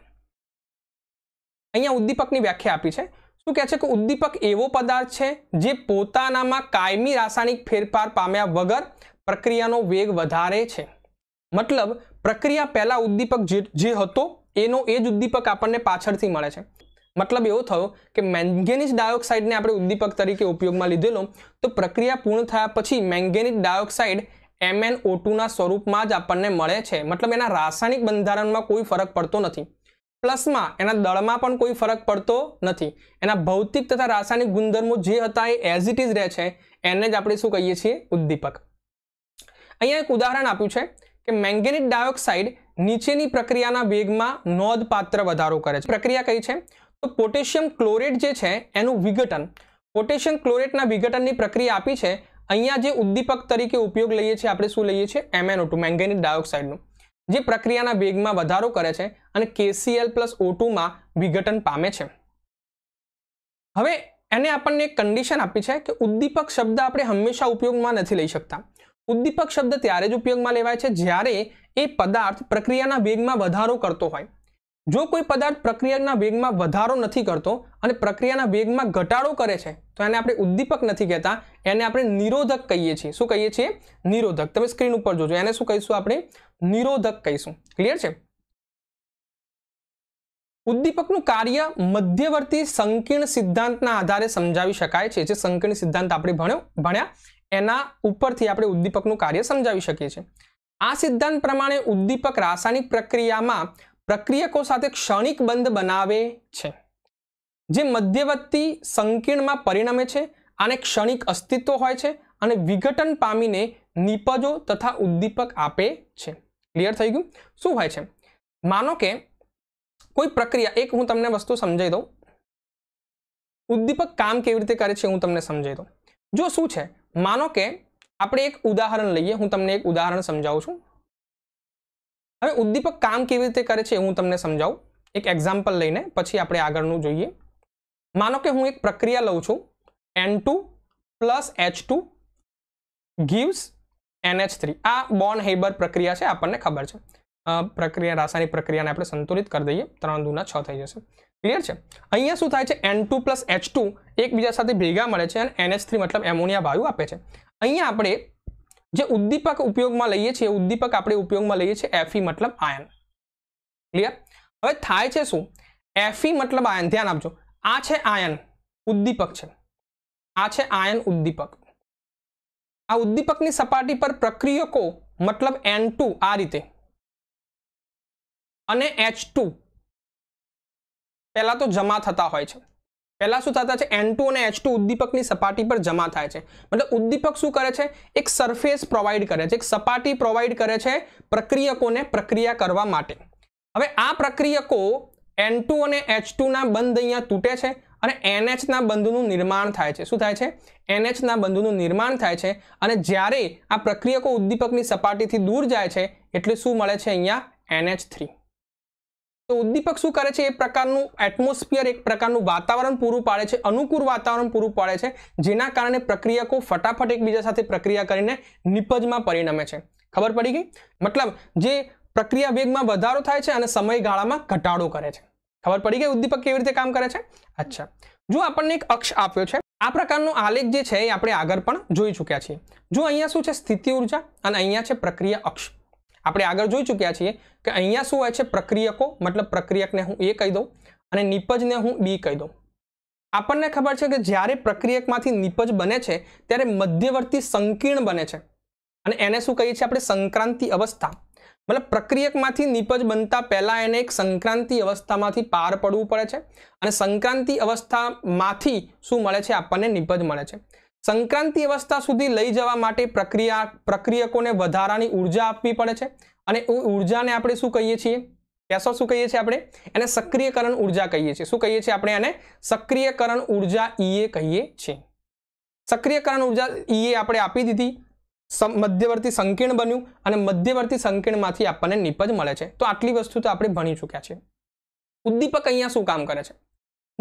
અહીંયા ઉદ્દીપકની વ્યાખ્યા આપી છે શું કહે છે કે ઉદ્દીપક એવો પદાર્થ છે જે પોતાનામાં કાયમી રાસાયણિક ફેરફાર પામ્યા વગર પ્રક્રિયાનો વેગ વધારે છે મતલબ પ્રક્રિયા પહેલાં ઉદ્દીપક જે હતો એનો એ જ ઉદ્દીપક આપણને પાછળથી મળે છે મતલબ એવો થયો કે મેંગેનિસ ડાયોક્સાઇડને આપણે ઉદ્દીપક તરીકે ઉપયોગમાં લીધેલો તો પ્રક્રિયા પૂર્ણ થયા પછી મેંગેનિસ ડાયોક્સાઇડ એમએન ઓટુના સ્વરૂપમાં જ આપણને મળે છે મતલબ એના રાસાયણિક બંધારણમાં કોઈ ફરક પડતો નથી પ્લસમાં એના દળમાં પણ કોઈ ફરક પડતો નથી એના ભૌતિક તથા રાસાયણિક ગુણધર્મો જે હતા એ એઝ ઇટ ઇઝ રહે છે એને જ આપણે શું કહીએ છીએ ઉદ્દીપક અહીંયા એક ઉદાહરણ આપ્યું છે કે મેંગેનિક ડાયોક્સાઇડ નીચેની પ્રક્રિયાના વેગમાં નોંધપાત્ર વધારો કરે છે પ્રક્રિયા કઈ છે તો પોટેશિયમ ક્લોરેટ જે છે એનું વિઘટન પોટેશિયમ ક્લોરેટના વિઘટનની પ્રક્રિયા આપી છે અહીંયા જે ઉદ્દીપક તરીકે ઉપયોગ લઈએ છીએ આપણે શું લઈએ છીએ એમએનઓ ટુ મેંગેનિક ડાયોક્સાઇડનું જે પ્રક્રિયાના વેગમાં વધારો કરે છે અને કેસીએલ પ્લસ ઓટુમાં વિઘટન પામે છે હવે એને આપણને એક કન્ડિશન આપી છે કે ઉદ્દીપક શબ્દ આપણે હંમેશા ઉપયોગમાં નથી લઈ શકતા ઉદ્દીપક શબ્દ ત્યારે જ ઉપયોગમાં લેવાય છે જ્યારે એ પદાર્થ પ્રક્રિયાના વેગમાં વધારો કરતો હોય જો કોઈ પદાર્થ પ્રક્રિયાના વેગમાં વધારો નથી કરતો અને પ્રક્રિયાના વેગમાં ઘટાડો કરે છે તો એને આપણે ઉદ્દીપક નથી કહેતા એને આપણે નિરોધક કહીએ છીએ શું કહીએ છીએ નિરોધક તમે સ્ક્રીન ઉપર જોજો એને શું કહીશું આપણે નિરોધક કહીશું ક્લિયર છે ઉદ્દીપકનું કાર્ય મધ્યવર્તી સંકીર્ણ સિદ્ધાંતના આધારે સમજાવી શકાય છે જે સંકીર્ણ સિદ્ધાંત આપણે ભણ્યો ભણ્યા એના ઉપરથી આપણે ઉદ્દીપકનું કાર્ય સમજાવી શકીએ છીએ આ સિદ્ધાંત પ્રમાણે ઉદ્દીપક રાસાયણિક પ્રક્રિયામાં પ્રક્રિયકો સાથે ક્ષણિક બંધ બનાવે છે જે મધ્યવર્તી સંકીર્ણમાં પરિણમે છે આને ક્ષણિક અસ્તિત્વ હોય છે અને વિઘટન પામીને નિપજો તથા ઉદ્દીપક આપે છે ક્લિયર થઈ ગયું શું હોય છે માનો કે કોઈ પ્રક્રિયા એક હું તમને વસ્તુ સમજાવી દઉં ઉદ્દીપક કામ કેવી રીતે કરે છે હું તમને સમજાવી દઉં જો શું છે માનો કે આપણે એક ઉદાહરણ લઈએ હું તમને એક ઉદાહરણ સમજાવું છું હવે ઉદ્દીપક કામ કેવી રીતે કરે છે હું તમને સમજાવું એક એક્ઝામ્પલ લઈને પછી આપણે આગળનું જોઈએ માનો કે હું એક પ્રક્રિયા લઉં છું N two plus H two gives NH three આ બોન હેબર પ્રક્રિયા છે આપણને ખબર છે પ્રક્રિયા રાસાયણિક પ્રક્રિયાને આપણે સંતુલિત કરી દઈએ ત્રણ દૂના છ થઈ જશે ક્લિયર છે અહીંયા શું થાય છે N two plus H two એકબીજા સાથે ભેગા મળે છે અને એનએચ થ્રી મતલબ એમોનિયા વાયુ આપે છે અહીંયા આપણે જે ઉદ્દીપક ઉપયોગમાં લઈએ છીએ ઉદ્દીપક આપણે ઉપયોગમાં લઈએ છીએ એફઈ મતલબ આયન ક્લિયર હવે થાય છે શું એફઈ મતલબ આયન ધ્યાન આપજો આ છે આયન ઉદ્દીપક છે આ છે આયન ઉદ્દીપક આ ઉદ્દીપકની સપાટી પર પ્રક્રિયકો મતલબ એન આ રીતે અને એચ ટુ પહેલાં તો જમા થતા હોય છે પહેલાં શું થતા છે એન ટુ અને એચ ટુ ઉદ્દીપકની સપાટી પર જમા થાય છે મતલબ ઉદ્દીપક શું કરે છે એક સરફેસ પ્રોવાઈડ કરે છે એક સપાટી પ્રોવાઈડ કરે છે પ્રક્રિયકોને પ્રક્રિયા કરવા માટે હવે આ પ્રક્રિયકો એન ટુ અને એચ ટુના બંધ અહીંયા તૂટે છે અને એનએચના બંધનું નિર્માણ થાય છે શું થાય છે એનએચના બંધનું નિર્માણ થાય છે અને જ્યારે આ પ્રક્રિયકો ઉદ્દીપકની સપાટીથી દૂર જાય છે એટલે શું મળે છે અહીંયા એનએચ થ્રી તો ઉદ્દીપક શું કરે છે એ પ્રકારનું એટમોસ્ફિયર એક પ્રકારનું વાતાવરણ પૂરું પાડે છે અનુકૂળ વાતાવરણ પૂરું પાડે છે જેના કારણે પ્રક્રિયકો ફટાફટ એકબીજા સાથે પ્રક્રિયા કરીને નિપજમાં પરિણમે છે ખબર પડી ગઈ મતલબ જે પ્રક્રિયા વેગમાં વધારો થાય છે અને સમયગાળામાં ઘટાડો કરે છે ખબર પડી ગઈ ઉદ્દીપક કેવી રીતે કામ કરે છે અચ્છા જો આપણને એક અક્ષ આપ્યો છે આ પ્રકારનો આલેખ જે છે એ આપણે આગળ પણ જોઈ ચૂક્યા છીએ જો અહીંયા શું છે સ્થિતિ ઉર્જા અને અહીંયા છે પ્રક્રિયા અક્ષ આપણે આગળ જોઈ ચૂક્યા છીએ કે અહીંયા શું હોય છે પ્રક્રિયકો મતલબ પ્રક્રિયકને હું એ કહી દઉં અને નિપજને હું બી કહી દઉં આપણને ખબર છે કે જ્યારે પ્રક્રિયકમાંથી નિપજ બને છે ત્યારે મધ્યવર્તી સંકીર્ણ બને છે અને એને શું કહીએ છીએ આપણે સંક્રાંતિ અવસ્થા મતલબ પ્રક્રિયકમાંથી નીપજ બનતા પહેલાં એને એક સંક્રાંતિ અવસ્થામાંથી પાર પડવું પડે છે અને સંક્રાંતિ અવસ્થામાંથી શું મળે છે આપણને નિપજ મળે છે સંક્રાંતિ અવસ્થા સુધી લઈ જવા માટે પ્રક્રિયા પ્રક્રિયકોને વધારાની ઉર્જા આપવી પડે છે અને ઉર્જાને આપણે શું કહીએ છીએ કેસો શું કહીએ છીએ આપણે એને સક્રિયકરણ ઉર્જા કહીએ છીએ શું કહીએ છીએ આપણે એને સક્રિયકરણ ઉર્જા ઈએ કહીએ છીએ સક્રિયકરણ ઉર્જા ઈએ આપણે આપી દીધી મધ્યવર્તી સંકીર્ણ બન્યું અને મધ્યવર્તી સંકીર્ણમાંથી આપણને નિપજ મળે છે તો આટલી વસ્તુ તો આપણે ભણી ચૂક્યા છીએ ઉદ્દીપક અહીંયા શું કામ કરે છે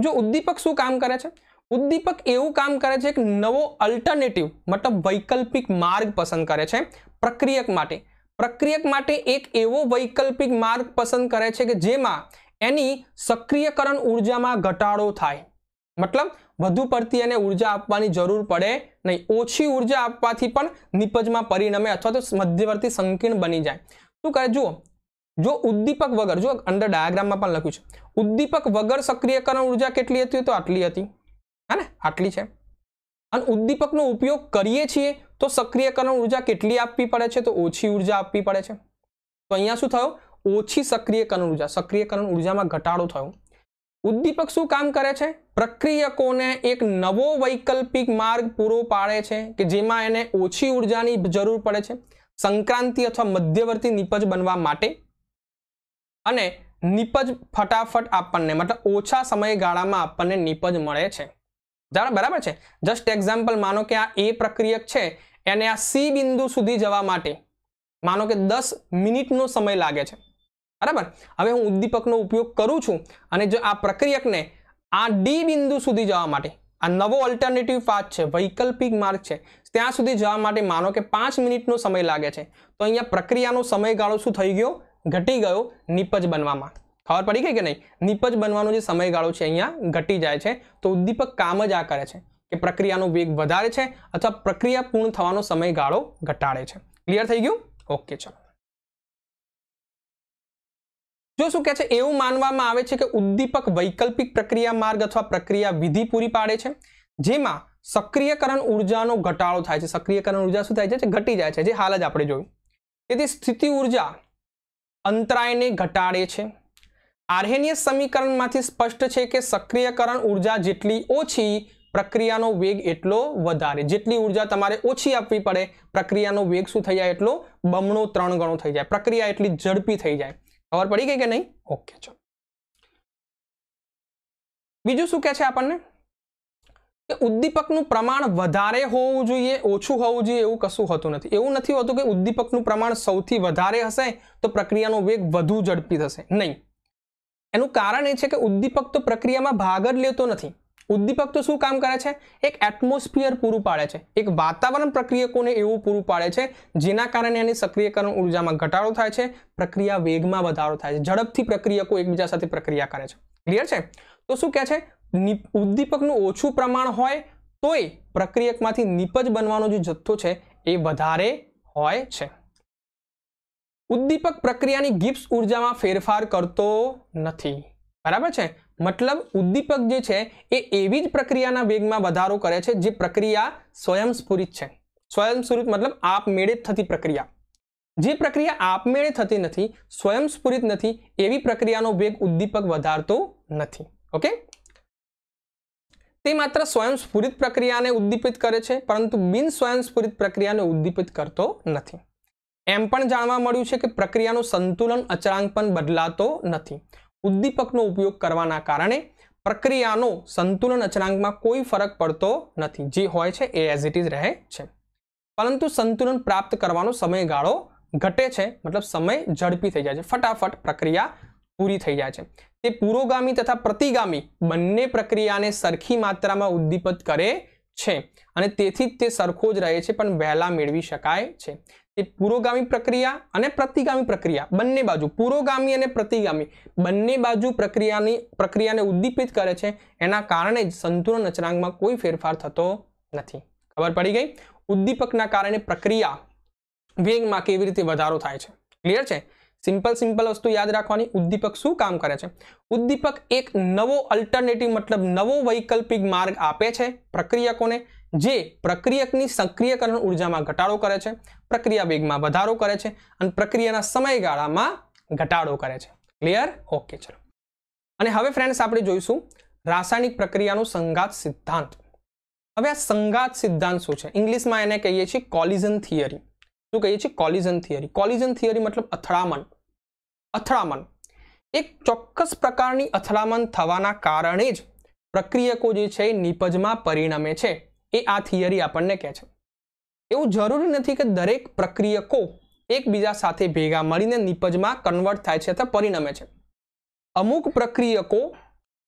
જો ઉદ્દીપક શું કામ કરે છે ઉદ્દીપક એવું કામ કરે છે કે નવો અલ્ટરનેટિવ મતલબ વૈકલ્પિક માર્ગ પસંદ કરે છે પ્રક્રિયક માટે પ્રક્રિયક માટે એક એવો વૈકલ્પિક માર્ગ પસંદ કરે છે કે જેમાં એની સક્રિયકરણ ઉર્જામાં ઘટાડો થાય મતલબ વધુ પડતી એને ઉર્જા આપવાની જરૂર પડે નહીં ઓછી ઉર્જા આપવાથી પણ નિપજમાં પરિણમે અથવા તો મધ્યવર્તી સંકીર્ણ બની જાય શું કરે જુઓ જો ઉદ્દીપક વગર જો અંદર ડાયાગ્રામમાં પણ લખ્યું છે ઉદ્દીપક વગર સક્રિયકરણ ઉર્જા કેટલી હતી તો આટલી હતી હા આટલી છે અને ઉદ્દીપકનો ઉપયોગ કરીએ છીએ તો સક્રિયકરણ ઉર્જા કેટલી આપવી પડે છે તો ઓછી ઉર્જા આપવી પડે છે તો અહીંયા શું થયો ઓછી સક્રિયકરણ ઉર્જા સક્રિયકરણ ઉર્જામાં ઘટાડો થયો ઉદ્દીપક શું કામ કરે છે પ્રક્રિયકોને એક નવો વૈકલ્પિક માર્ગ પૂરો પાડે છે કે જેમાં એને ઓછી ઉર્જાની જરૂર પડે છે સંક્રાંતિ અથવા મધ્યવર્તી નિપજ બનવા માટે અને નિપજ ફટાફટ આપણને મતલબ ઓછા સમયગાળામાં આપણને નિપજ મળે છે બરાબર છે જસ્ટ એક્ઝામ્પલ માનો કે આ એ પ્રક્રિયક છે એને આ સી બિંદુ સુધી જવા માટે માનો કે દસ મિનિટનો સમય લાગે છે બરાબર હવે હું ઉદ્દીપકનો ઉપયોગ કરું છું અને જો આ પ્રક્રિયકને આ ડી બિંદુ સુધી જવા માટે આ નવો ઓલ્ટરનેટિવ પાથ છે વૈકલ્પિક માર્ગ છે ત્યાં સુધી જવા માટે માનો કે પાંચ મિનિટનો સમય લાગે છે તો અહીંયા પ્રક્રિયાનો સમયગાળો શું થઈ ગયો ઘટી ગયો નિપજ બનવામાં ખબર પડી ગઈ કે નહીં નિપજ બનવાનો જે સમયગાળો છે અહીંયા ઘટી જાય છે તો ઉદ્દીપક કામ જ આ કરે છે કે પ્રક્રિયાનો વેગ વધારે છે અથવા પ્રક્રિયા પૂર્ણ થવાનો સમયગાળો ઘટાડે છે ક્લિયર થઈ ગયું ઓકે ચલો જો શું કહે છે એવું માનવામાં આવે છે કે ઉદ્દીપક વૈકલ્પિક પ્રક્રિયા માર્ગ અથવા પ્રક્રિયા વિધિ પૂરી પાડે છે જેમાં સક્રિયકરણ ઉર્જાનો ઘટાડો થાય છે સક્રિયકરણ ઉર્જા શું થાય છે ઘટી જાય છે જે હાલ જ આપણે જોયું તેથી સ્થિતિ ઉર્જા અંતરાયને ઘટાડે છે આર્હેનિયસ સમીકરણમાંથી સ્પષ્ટ છે કે સક્રિયકરણ ઉર્જા જેટલી ઓછી પ્રક્રિયાનો વેગ એટલો વધારે જેટલી ઉર્જા તમારે ઓછી આપવી પડે પ્રક્રિયાનો વેગ શું થઈ જાય એટલો બમણો ત્રણ ગણો થઈ જાય પ્રક્રિયા એટલી ઝડપી થઈ જાય ખબર પડી ગઈ કે નહીં ઓકે ચલો બીજું શું કહે છે આપણને કે ઉદ્દીપકનું પ્રમાણ વધારે હોવું જોઈએ ઓછું હોવું જોઈએ એવું કશું હોતું નથી એવું નથી હોતું કે ઉદ્દીપકનું પ્રમાણ સૌથી વધારે હશે તો પ્રક્રિયાનો વેગ વધુ ઝડપી થશે નહીં એનું કારણ એ છે કે ઉદ્દીપક તો પ્રક્રિયામાં ભાગ જ લેતો નથી ઉદ્દીપક તો શું કામ કરે છે એક એટમોસ્ફિયર પૂરું પાડે છે એક વાતાવરણ પ્રક્રિયકોને એવું પૂરું પાડે છે જેના કારણે એની સક્રિયકરણ ઉર્જામાં ઘટાડો થાય છે પ્રક્રિયા વેગમાં વધારો થાય છે ઝડપથી પ્રક્રિયકો એકબીજા સાથે પ્રક્રિયા કરે છે ક્લિયર છે તો શું કહે છે ઉદ્દીપકનું ઓછું પ્રમાણ હોય તોય પ્રક્રિયકમાંથી નિપજ બનવાનો જે જથ્થો છે એ વધારે હોય છે ઉદ્દીપક પ્રક્રિયાની ગિપ્સ ઉર્જામાં ફેરફાર કરતો નથી બરાબર છે મતલબ ઉદ્દીપક જે છે એ એવી જ પ્રક્રિયાના વેગમાં વધારો કરે છે જે પ્રક્રિયા સ્વયંસ્ફુરિત છે સ્વયંસ્ફુરિત મતલબ આપમેળે થતી પ્રક્રિયા જે પ્રક્રિયા આપમેળે થતી નથી સ્વયંસ્ફુરિત નથી એવી પ્રક્રિયાનો વેગ ઉદ્દીપક વધારતો નથી ઓકે તે માત્ર સ્વયંસ્ફુરિત પ્રક્રિયાને ઉદ્દીપિત કરે છે પરંતુ બિન સ્વયંસ્ફુરિત પ્રક્રિયાને ઉદ્દીપિત કરતો નથી એમ પણ જાણવા મળ્યું છે કે પ્રક્રિયાનું સંતુલન અચળાંક પણ બદલાતો નથી ઉદ્દીપકનો ઉપયોગ કરવાના કારણે પ્રક્રિયાનો સંતુલન અચળાંકમાં કોઈ ફરક પડતો નથી જે હોય છે એ એઝ ઇટ ઇઝ રહે છે પરંતુ સંતુલન પ્રાપ્ત કરવાનો સમયગાળો ઘટે છે મતલબ સમય ઝડપી થઈ જાય છે ફટાફટ પ્રક્રિયા પૂરી થઈ જાય છે તે પુરોગામી તથા પ્રતિગામી બંને પ્રક્રિયાને સરખી માત્રામાં ઉદ્દીપત કરે છે અને તેથી જ તે સરખો જ રહે છે પણ વહેલા મેળવી શકાય છે એ પુરોગામી પ્રક્રિયા અને પ્રતિગામી પ્રક્રિયા બંને બાજુ પુરોગામી અને પ્રતિગામી બંને બાજુ પ્રક્રિયાની પ્રક્રિયાને ઉદ્દીપિત કરે છે એના કારણે જ સંતુલન અચળાંકમાં કોઈ ફેરફાર થતો નથી ખબર પડી ગઈ ઉદ્દીપકના કારણે પ્રક્રિયા વેગમાં કેવી રીતે વધારો થાય છે ક્લિયર છે સિમ્પલ સિમ્પલ વસ્તુ યાદ રાખવાની ઉદ્દીપક શું કામ કરે છે ઉદ્દીપક એક નવો અલ્ટરનેટિવ મતલબ નવો વૈકલ્પિક માર્ગ આપે છે પ્રક્રિયકોને જે પ્રક્રિયકની સક્રિયકરણ ઉર્જામાં ઘટાડો કરે છે પ્રક્રિયા વેગમાં વધારો કરે છે અને પ્રક્રિયાના સમયગાળામાં ઘટાડો કરે છે ક્લિયર ઓકે ચલો અને હવે ફ્રેન્ડ્સ આપણે જોઈશું રાસાયણિક પ્રક્રિયાનો સંઘાત સિદ્ધાંત હવે આ સંઘાત સિદ્ધાંત શું છે ઇંગ્લિશમાં એને કહીએ છીએ કોલિઝન થિયરી શું કહીએ છીએ કોલિઝન થિયરી કોલિઝન થિયરી મતલબ અથડામણ અથડામણ એક ચોક્કસ પ્રકારની અથડામણ થવાના કારણે જ પ્રક્રિયકો જે છે એ નિપજમાં પરિણમે છે એ આ થિયરી આપણને કહે છે એવું જરૂરી નથી કે દરેક પ્રક્રિયકો એકબીજા સાથે ભેગા મળીને નિપજમાં કન્વર્ટ થાય છે અથવા પરિણમે છે અમુક પ્રક્રિયકો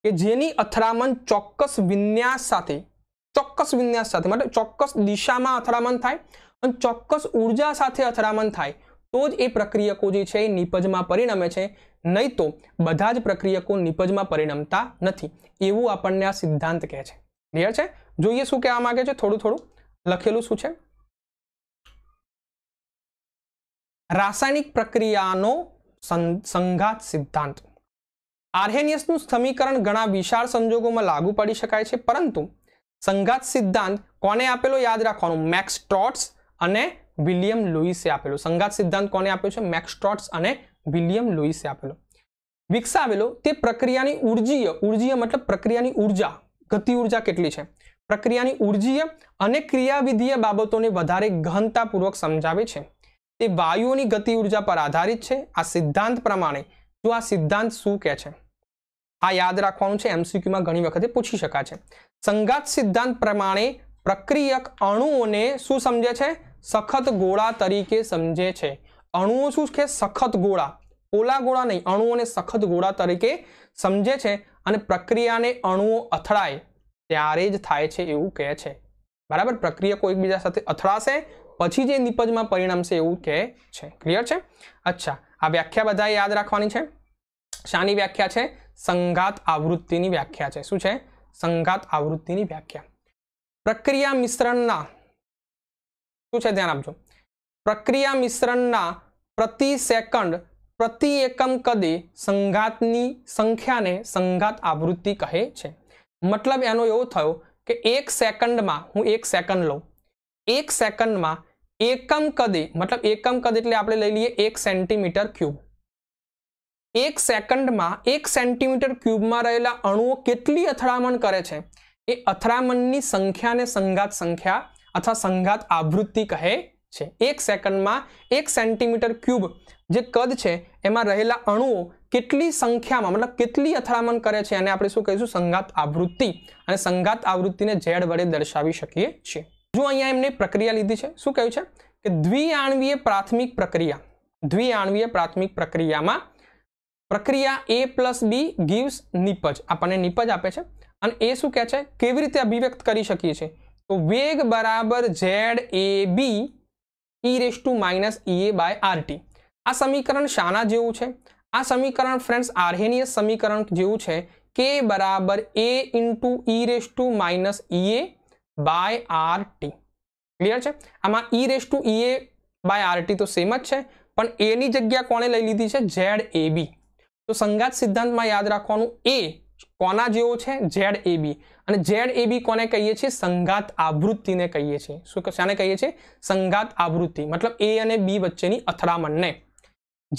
કે જેની અથડામણ ચોક્કસ વિન્યાસ સાથે ચોક્કસ વિન્યાસ સાથે મતલબ ચોક્કસ દિશામાં અથડામણ થાય અને ચોક્કસ ઉર્જા સાથે અથડામણ થાય તો જ એ પ્રક્રિયકો જે છે એ નિપજમાં પરિણમે છે નહીં તો બધા જ પ્રક્રિયકો નિપજમાં પરિણમતા નથી એવું આપણને આ સિદ્ધાંત કહે છે ક્લિયર છે જોઈએ શું કહેવા માગે છે થોડું થોડું લખેલું શું છે રાસાયણિક પ્રક્રિયાનો સંઘાત સિદ્ધાંત આર્હેનિયસનું સમીકરણ ઘણા વિશાળ સંજોગોમાં લાગુ પડી શકાય છે પરંતુ સંઘાત સિદ્ધાંત કોને આપેલો યાદ રાખવાનું મેક્સ ટોટ્સ અને વિલિયમ લુઈસે આપેલો સંઘાત સિદ્ધાંત કોને આપ્યો છે મેક્સ ટોટ્સ અને વિલિયમ લુઈસે આપેલો વિકસાવેલો તે પ્રક્રિયાની ઉર્જીય ઉર્જીય મતલબ પ્રક્રિયાની ઉર્જા ગતિ ઉર્જા કેટલી છે પ્રક્રિયાની ઉર્જીય અને ક્રિયાવિધિય બાબતોને વધારે ગહનતાપૂર્વક સમજાવે છે તે વાયુઓની ગતિ ઉર્જા પર આધારિત છે આ સિદ્ધાંત પ્રમાણે જો આ સિદ્ધાંત શું કહે છે આ યાદ રાખવાનું છે એમસીક્યુમાં ઘણી વખતે પૂછી શકાય છે સંગાત સિદ્ધાંત પ્રમાણે પ્રક્રિયક અણુઓને શું સમજે છે સખત ગોળા તરીકે સમજે છે અણુઓ શું છે સખત ગોળા ઓલા ગોળા નહીં અણુઓને સખત ગોળા તરીકે સમજે છે અને પ્રક્રિયાને અણુઓ અથડાય ત્યારે જ થાય છે એવું કહે છે બરાબર પ્રક્રિયકો એકબીજા સાથે અથડાશે પછી જે નિપજમાં પરિણમશે એવું કહે છે ક્લિયર છે અચ્છા આ વ્યાખ્યા બધાએ યાદ રાખવાની છે શાની વ્યાખ્યા છે સંઘાત આવૃત્તિની વ્યાખ્યા છે શું છે સંઘાત આવૃત્તિની વ્યાખ્યા પ્રક્રિયા મિશ્રણના શું છે ધ્યાન આપજો પ્રક્રિયા મિશ્રણના પ્રતિ સેકન્ડ પ્રતિ એકમ કદે સંઘાતની સંખ્યાને સંઘાત આવૃત્તિ કહે છે મતલબ એનો એવો થયો કે એક સેકન્ડમાં હું એક સેકન્ડ લઉં એક સેકન્ડમાં એકમ કદે મતલબ એકમ કદ એટલે આપણે લઈ લઈએ એક સેન્ટીમીટર ક્યુબ એક સેકન્ડમાં એક સેન્ટીમીટર ક્યુબમાં રહેલા અણુઓ કેટલી અથડામણ કરે છે એ અથડામણની સંખ્યાને સંઘાત સંખ્યા અથવા સંઘાત આવૃત્તિ કહે છે એક સેકન્ડમાં એક સેન્ટીમીટર ક્યુબ જે કદ છે એમાં રહેલા અણુઓ કેટલી સંખ્યામાં મતલબ કેટલી અથડામણ કરે છે અને આપણે શું કહીશું સંઘાત આવૃત્તિ અને સંઘાત આવૃત્તિને ઝેડ વડે દર્શાવી શકીએ છીએ જો અહીંયા એમને પ્રક્રિયા લીધી છે શું કહ્યું છે કે દ્વિઆણવીય પ્રાથમિક પ્રક્રિયા દ્વિઆણવીય પ્રાથમિક પ્રક્રિયામાં પ્રક્રિયા એ પ્લસ બી ગીવ્સ નિપજ આપણને નિપજ આપે છે અને એ શું કહે છે કેવી રીતે અભિવ્યક્ત કરી શકીએ છીએ તો વેગ બરાબર Z A B E raise to minus E A by R T આ સમીકરણ શાના જેવું છે આ સમીકરણ ફ્રેન્ડ્સ આર્હેનિયસ સમીકરણ જેવું છે કે બરાબર A into E raise to minus E A by R T clear છે આમાં E raise to E A by R T તો સેમ જ છે પણ એની જગ્યા કોણે લઈ લીધી છે ઝેડ એ બી તો સંગાત સિદ્ધાંતમાં યાદ રાખવાનું એ કોના જેવો છે ઝેડ એ બી અને ઝેડ એ બી કોને કહીએ છીએ સંઘાત આવૃત્તિને કહીએ છીએ શું શાને કહીએ છીએ સંઘાત આવૃત્તિ મતલબ એ અને બી વચ્ચેની અથડામણને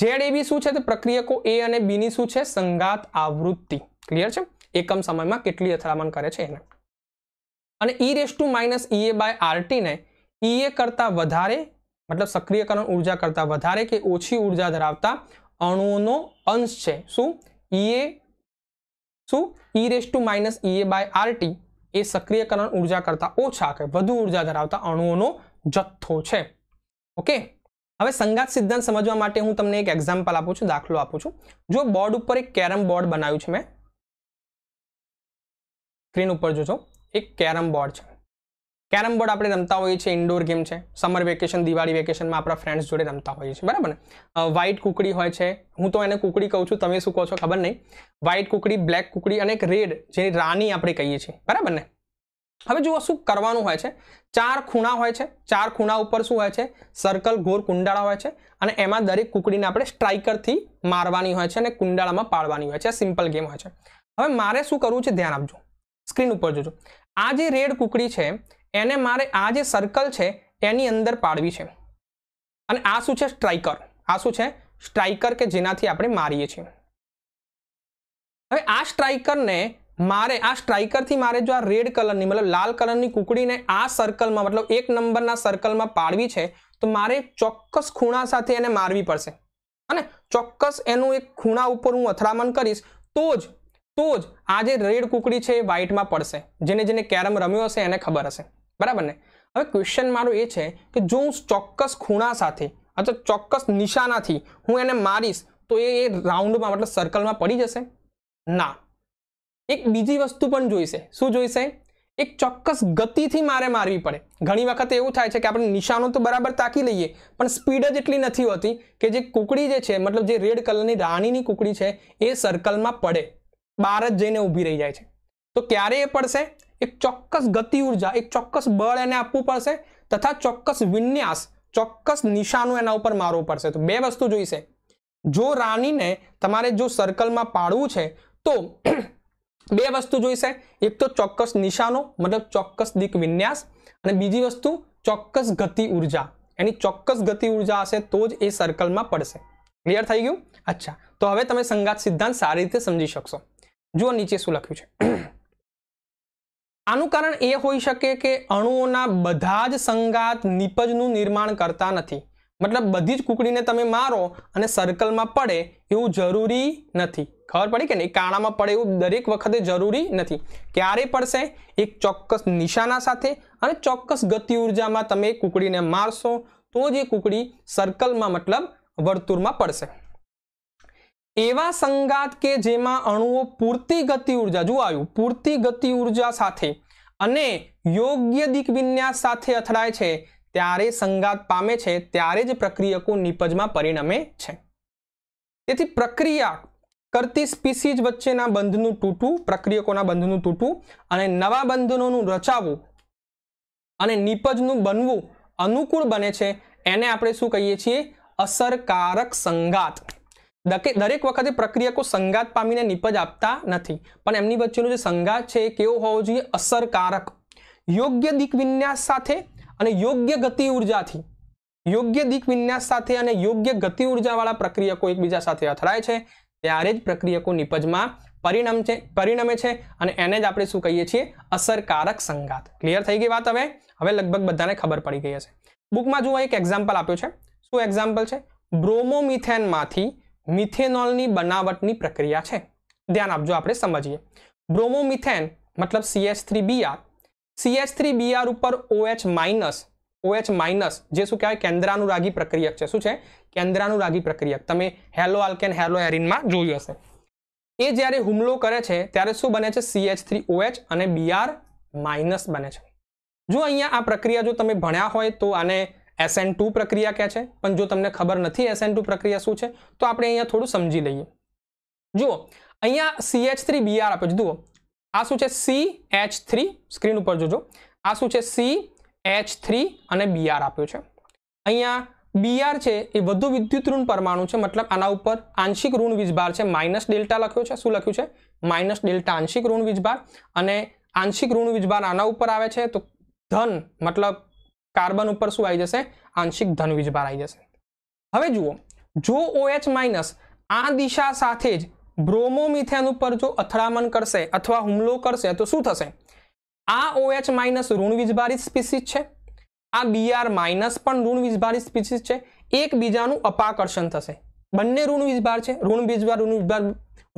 ઝેડ એ બી શું છે તો પ્રક્રિયકો એ અને બીની શું છે સંગાત આવૃત્તિ ક્લિયર છે એકમ સમયમાં કેટલી અથડામણ કરે છે એને અને E raise to minus EA by આરટીને ઈએ કરતાં વધારે મતલબ સક્રિયકરણ ઉર્જા કરતાં વધારે કે ઓછી ઉર્જા ધરાવતા અણુઓનો અંશ છે શું ઈએ e શું E raise to minus EA by RT એ સક્રિયકરણ ઉર્જા કરતાં ઓછા કે વધુ ઉર્જા ધરાવતા અણુઓનો જથ્થો છે ઓકે હવે સંગાત સિદ્ધાંત સમજવા માટે હું તમને એક એક્ઝામ્પલ આપું છું દાખલો આપું છું જો બોર્ડ ઉપર એક કેરમ બોર્ડ બનાવ્યું છે મેં સ્ક્રીન ઉપર જોજો એક કેરમ બોર્ડ છે કેરમ બોર્ડ આપણે રમતા હોઈએ છીએ ઇન્ડોર ગેમ છે સમર વેકેશન દિવાળી વેકેશનમાં આપણા ફ્રેન્ડ્સ જોડે રમતા હોઈએ છીએ બરાબર ને વ્હાઇટ કુકડી હોય છે હું તો એને કુકડી કહું છું તમે શું કહો છો ખબર નહીં વ્હાઇટ કુકડી બ્લેક કુકડી અને એક રેડ જેની રાની આપણે કહીએ છીએ બરાબર ને હવે જુઓ શું કરવાનું હોય છે ચાર ખૂણા હોય છે ચાર ખૂણા ઉપર શું હોય છે સર્કલ ઘોર કુંડાળા હોય છે અને એમાં દરેક કુકડીને આપણે સ્ટ્રાઇકરથી મારવાની હોય છે અને કુંડાળામાં પાડવાની હોય છે સિમ્પલ ગેમ હોય છે હવે મારે શું કરવું છે ધ્યાન આપજો સ્ક્રીન ઉપર જોજો આ જે રેડ કુકડી છે એને મારે આ જે સર્કલ છે એની અંદર પાડવી છે અને આ શું છે સ્ટ્રાઇકર આ શું છે સ્ટ્રાઇકર કે જેનાથી આપણે મારીએ છીએ હવે આ સ્ટ્રાઇકરને મારે આ સ્ટ્રાઇકરથી મારે જો આ રેડ કલરની મતલબ લાલ કલરની કુકડીને આ સર્કલમાં મતલબ એક નંબરના સર્કલમાં પાડવી છે તો મારે ચોક્કસ ખૂણા સાથે એને મારવી પડશે અને ચોક્કસ એનું એક ખૂણા ઉપર હું અથડામણ કરીશ તો જ તો જ આ જે રેડ કુકડી છે એ વ્હાઇટમાં પડશે જેને જેને કેરમ રમ્યો હશે એને ખબર હશે બરાબર ને હવે ક્વેશ્ચન મારું એ છે કે જો હું ચોક્કસ ખૂણા સાથે અથવા ચોક્કસ નિશાનાથી હું એને મારીશ તો એ રાઉન્ડમાં મતલબ સર્કલમાં પડી જશે ના એક બીજી વસ્તુ પણ જોઈશે શું જોઈશે એક ચોક્કસ ગતિથી મારે મારવી પડે ઘણી વખત એવું થાય છે કે આપણે નિશાનો તો બરાબર તાકી લઈએ પણ સ્પીડ જ એટલી નથી હોતી કે જે કુકડી જે છે મતલબ જે રેડ કલરની રાણીની કુકડી છે એ સર્કલમાં પડે બહાર જ જઈને ઊભી રહી જાય છે તો ક્યારે એ પડશે એક ચોક્કસ ગતિ ઉર્જા એક ચોક્કસ બળ એને આપવું પડશે તથા ચોક્કસ વિન્યાસ ચોક્કસ નિશાનું એના ઉપર મારવું પડશે તો બે વસ્તુ જોઈશે જો રાનીને તમારે જો સર્કલમાં પાડવું છે તો [clears throat] બે વસ્તુ જોઈશે એક તો ચોક્કસ નિશાનો મતલબ ચોક્કસ દિક વિન્યાસ અને બીજી વસ્તુ ચોક્કસ ગતિ ઉર્જા એની ચોક્કસ ગતિ ઉર્જા હશે તો જ એ સર્કલમાં પડશે ક્લિયર થઈ ગયું અચ્છા તો હવે તમે સંગાત સિદ્ધાંત સારી રીતે સમજી શકશો જો નીચે શું લખ્યું છે આનું કારણ એ હોઈ શકે કે અણુઓના બધા જ સંગાત નીપજનું નિર્માણ કરતા નથી મતલબ બધી જ કુકડીને તમે મારો અને સર્કલમાં પડે એવું જરૂરી નથી ખબર પડી કે નહીં કાણામાં પડે એવું દરેક વખતે જરૂરી નથી ક્યારે પડશે એક ચોક્કસ નિશાના સાથે અને ચોક્કસ ગતિ ઉર્જામાં તમે કુકડીને મારશો તો જ એ કુકડી સર્કલમાં મતલબ વર્તુળમાં પડશે એવા સંગાત કે જેમાં અણુઓ પૂરતી ગતિ ઉર્જા જો આવ્યું પૂરતી ગતિ ઉર્જા સાથે અને યોગ્ય દિગ્વિન્યાસ સાથે અથડાય છે ત્યારે સંગાત પામે છે ત્યારે જ પ્રક્રિયકો નિપજમાં પરિણમે છે તેથી પ્રક્રિયા કરતી સ્પીસીઝ વચ્ચેના બંધનું તૂટવું પ્રક્રિયકોના બંધનું તૂટવું અને નવા બંધનોનું રચાવવું અને નિપજનું બનવું અનુકૂળ બને છે એને આપણે શું કહીએ છીએ અસરકારક સંગાત દરેક વખતે પ્રક્રિયકો સંઘાત પામીને નિપજ આપતા નથી પણ એમની વચ્ચેનો જે સંઘાત છે એ કેવો હોવો જોઈએ અસરકારક યોગ્ય દિગ્વિન્યાસ સાથે અને યોગ્ય ગતિ ઉર્જાથી યોગ્ય દિગ્વિન્યાસ સાથે અને યોગ્ય ગતિ ઉર્જાવાળા પ્રક્રિયકો એકબીજા સાથે અથડાય છે ત્યારે જ પ્રક્રિયકો નિપજમાં પરિણમ છે પરિણમે છે અને એને જ આપણે શું કહીએ છીએ અસરકારક સંઘાત ક્લિયર થઈ ગઈ વાત હવે હવે લગભગ બધાને ખબર પડી ગઈ હશે બુકમાં જોવા એક એક્ઝામ્પલ આપ્યો છે શું એક્ઝામ્પલ છે બ્રોમોમિથેનમાંથી મિથેનોલની બનાવટની પ્રક્રિયા છે ધ્યાન આપજો આપણે સમજીએ બ્રોમોમિથેન મતલબ CH three Br CH three Br ઉપર ઓએચ માઇનસ ઓએચ માઇનસ જે શું કહેવાય કેન્દ્રાનું રાગી પ્રક્રિયક છે શું છે કેન્દ્રાનું રાગી પ્રક્રિયક તમે હેલો આલ્કેન હેલો એરિનમાં જોયું હશે એ જ્યારે હુમલો કરે છે ત્યારે શું બને છે સીએચ થ્રી ઓએચ અને બીઆર માઇનસ બને છે જો અહીંયા આ પ્રક્રિયા જો તમે ભણ્યા હોય તો આને એસએન ટુ પ્રક્રિયા કહે છે પણ જો તમને ખબર નથી એસએન ટુ પ્રક્રિયા શું છે તો આપણે અહીંયા થોડું સમજી લઈએ જુઓ અહીંયા સી એચ થ્રી બીઆર આપે છે જુઓ આ શું છે સી એચ થ્રી સ્ક્રીન ઉપર જોજો આ શું છે સી એચ થ્રી અને બીઆર આપ્યું છે અહીંયા બીઆર છે એ વધુ વિદ્યુત ઋણ પરમાણુ છે મતલબ આના ઉપર આંશિક ઋણ વીજભાર છે માઇનસ ડેલ્ટા લખ્યો છે શું લખ્યું છે માઇનસ ડેલ્ટા આંશિક ઋણ વીજભાર અને આંશિક ઋણ વીજભાર આના ઉપર આવે છે તો ધન મતલબ કાર્બન ઉપર શું આવી જશે આંશિક ધન ધનવીજભાર આવી જશે હવે જુઓ જો ઓએચ OH માઇનસ આ દિશા સાથે જ બ્રોમોમિથેન ઉપર જો અથડામણ કરશે અથવા હુમલો કરશે તો શું થશે આ ઓએચ OH માઇનસ ઋણવીજભારિત સ્પીસીસ છે આ બીઆર માઇનસ પણ ઋણવીજભારિત સ્પીસીસ છે એકબીજાનું અપાકર્ષણ થશે બંને ઋણવીજભાર છે ઋણ ઋણવીજભાર ઋણવીજભાર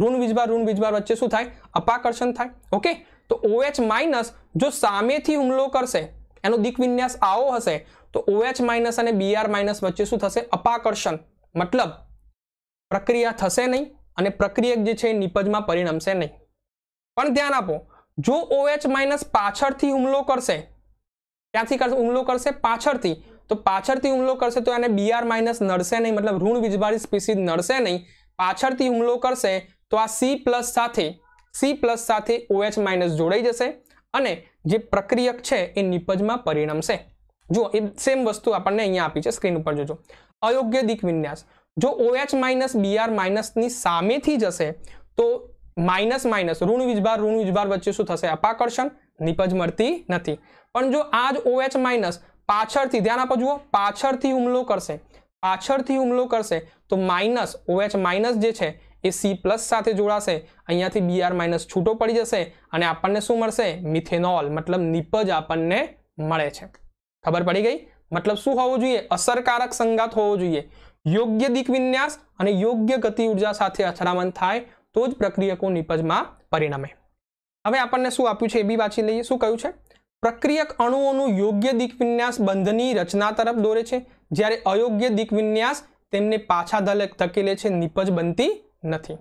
ઋણ ઋણવીજભાર વચ્ચે શું થાય અપાકર્ષણ થાય ઓકે તો ઓએચ OH માઇનસ જો સામેથી હુમલો કરશે એનો દિગ્વિન્યાસ આવો હશે તો ઓએચ માઇનસ અને બીઆર માઇનસ વચ્ચે શું થશે અપાકર્ષણ મતલબ પ્રક્રિયા થશે નહીં અને પ્રક્રિયક જે છે એ નિપજમાં પરિણમશે નહીં પણ ધ્યાન આપો જો ઓએચ માઇનસ પાછળથી હુમલો કરશે ક્યાંથી કરશે હુમલો કરશે પાછળથી તો પાછળથી હુમલો કરશે તો એને બીઆર માઇનસ નડશે નહીં મતલબ ઋણ વીજભારી સ્પીસીસ નડશે નહીં પાછળથી હુમલો કરશે તો આ સી પ્લસ સાથે સી પ્લસ સાથે ઓએચ માઇનસ જોડાઈ જશે અને જે પ્રક્રિયક છે એ નિપજમાં પરિણમશે જુઓ એ સેમ વસ્તુ આપણને અહીંયા આપી છે સ્ક્રીન ઉપર જોજો અયોગ્ય દિક વિન્યાસ જો ઓએચ માઇનસ બીઆર માઇનસની સામેથી જશે તો માઇનસ માઇનસ ઋણ વિજભાર ઋણ વિજભાર વચ્ચે શું થશે અપાકર્ષણ નિપજ મળતી નથી પણ જો આ જ ઓએચ માઇનસ પાછળથી ધ્યાન આપો જુઓ પાછળથી હુમલો કરશે પાછળથી હુમલો કરશે તો માઇનસ ઓએચ માઇનસ જે છે એ સી પ્લસ સાથે જોડાશે અહીંયાથી બી આર માઇનસ છૂટો પડી જશે અને આપણને શું મળશે મિથેનોલ મતલબ નિપજ આપણને મળે છે ખબર પડી ગઈ મતલબ શું હોવું જોઈએ અસરકારક સંગાત હોવો જોઈએ યોગ્ય દિગ્વિન્યાસ અને યોગ્ય ગતિ ઉર્જા સાથે અથડામણ થાય તો જ પ્રક્રિયકો નિપજમાં પરિણમે હવે આપણને શું આપ્યું છે એ બી વાંચી લઈએ શું કહ્યું છે પ્રક્રિયક અણુઓનું યોગ્ય દિગ્વિન્યાસ બંધની રચના તરફ દોરે છે જ્યારે અયોગ્ય દિગ્વિન્યાસ તેમને પાછા ધકેલે છે નિપજ બનતી નથી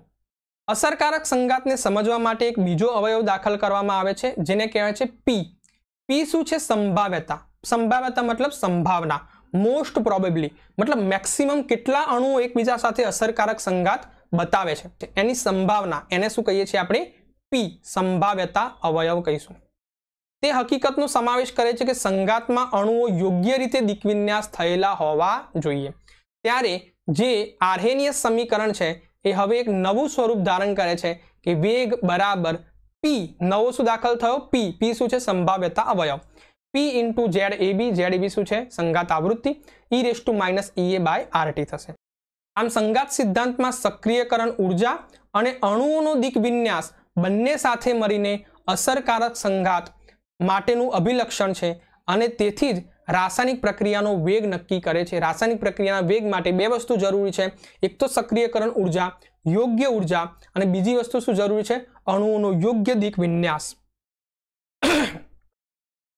અસરકારક સંગાતને સમજવા માટે એક બીજો અવયવ દાખલ કરવામાં આવે છે જેને કહેવાય છે પી પી શું છે સંભાવ્યતા સંભાવ્યતા મતલબ સંભાવના મોસ્ટ પ્રોબેબલી મતલબ મેક્સિમમ કેટલા અણુઓ એકબીજા સાથે અસરકારક સંગાત બતાવે છે એની સંભાવના એને શું કહીએ છીએ આપણે પી સંભાવ્યતા અવયવ કહીશું તે હકીકતનો સમાવેશ કરે છે કે સંગાતમાં અણુઓ યોગ્ય રીતે દિગ્વિન્યાસ થયેલા હોવા જોઈએ ત્યારે જે આર્હેનિયસ સમીકરણ છે એ હવે એક નવું સ્વરૂપ ધારણ કરે છે કે વેગ બરાબર પી નવો શું દાખલ થયો પી પી શું છે સંભાવ્યતા અવયવ P into Z AB B Z B શું છે સંઘાત આવૃત્તિ E raise to minus E A by RT થશે આમ સંઘાત સિદ્ધાંતમાં સક્રિયકરણ ઉર્જા અને અણુઓનો દિગ્વિન્યાસ બંને સાથે મળીને અસરકારક સંઘાત માટેનું અભિલક્ષણ છે અને તેથી જ રાસાયણિક પ્રક્રિયાનો વેગ નક્કી કરે છે રાસાયણિક પ્રક્રિયાના વેગ માટે બે વસ્તુ જરૂરી છે એક તો સક્રિયકરણ ઉર્જા યોગ્ય ઉર્જા અને બીજી વસ્તુ શું જરૂરી છે અણુઓનો યોગ્ય દિક વિન્યાસ [coughs]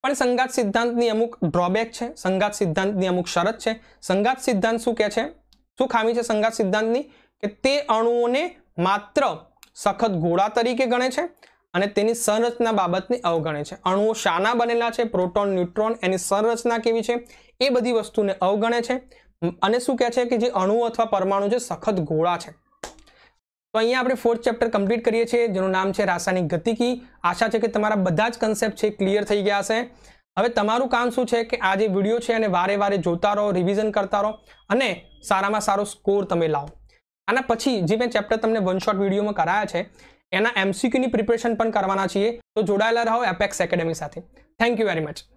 પણ સંગાત સિદ્ધાંતની અમુક ડ્રોબેક છે સંગાત સિદ્ધાંતની અમુક શરત છે સંગાત સિદ્ધાંત શું કહે છે શું ખામી છે સંગાત સિદ્ધાંતની કે તે અણુઓને માત્ર સખત ગોળા તરીકે ગણે છે અને તેની સંરચના બાબતને અવગણે છે અણુઓ શાના બનેલા છે પ્રોટોન ન્યુટ્રોન એની સંરચના કેવી છે એ બધી વસ્તુને અવગણે છે અને શું કહે છે કે જે અણુઓ અથવા પરમાણુ છે સખત ગોળા છે તો અહીંયા આપણે ફોર્થ ચેપ્ટર કમ્પ્લીટ કરીએ છીએ જેનું નામ છે રાસાયણિક ગતિકી આશા છે કે તમારા બધા જ કન્સેપ્ટ છે ક્લિયર થઈ ગયા હશે હવે તમારું કામ શું છે કે આ જે વિડીયો છે અને વારે વારે જોતા રહો રિવિઝન કરતા રહો અને સારામાં સારો સ્કોર તમે લાવો આના પછી જે મેં ચેપ્ટર તમને વન શોટ વિડીયોમાં કરાયા છે એના એમસીક્યુની પ્રિપેરેશન પણ કરવાના છીએ તો જોડાયેલા રહો એપેક્સ એકેડેમી સાથે થેન્ક યુ વેરી મચ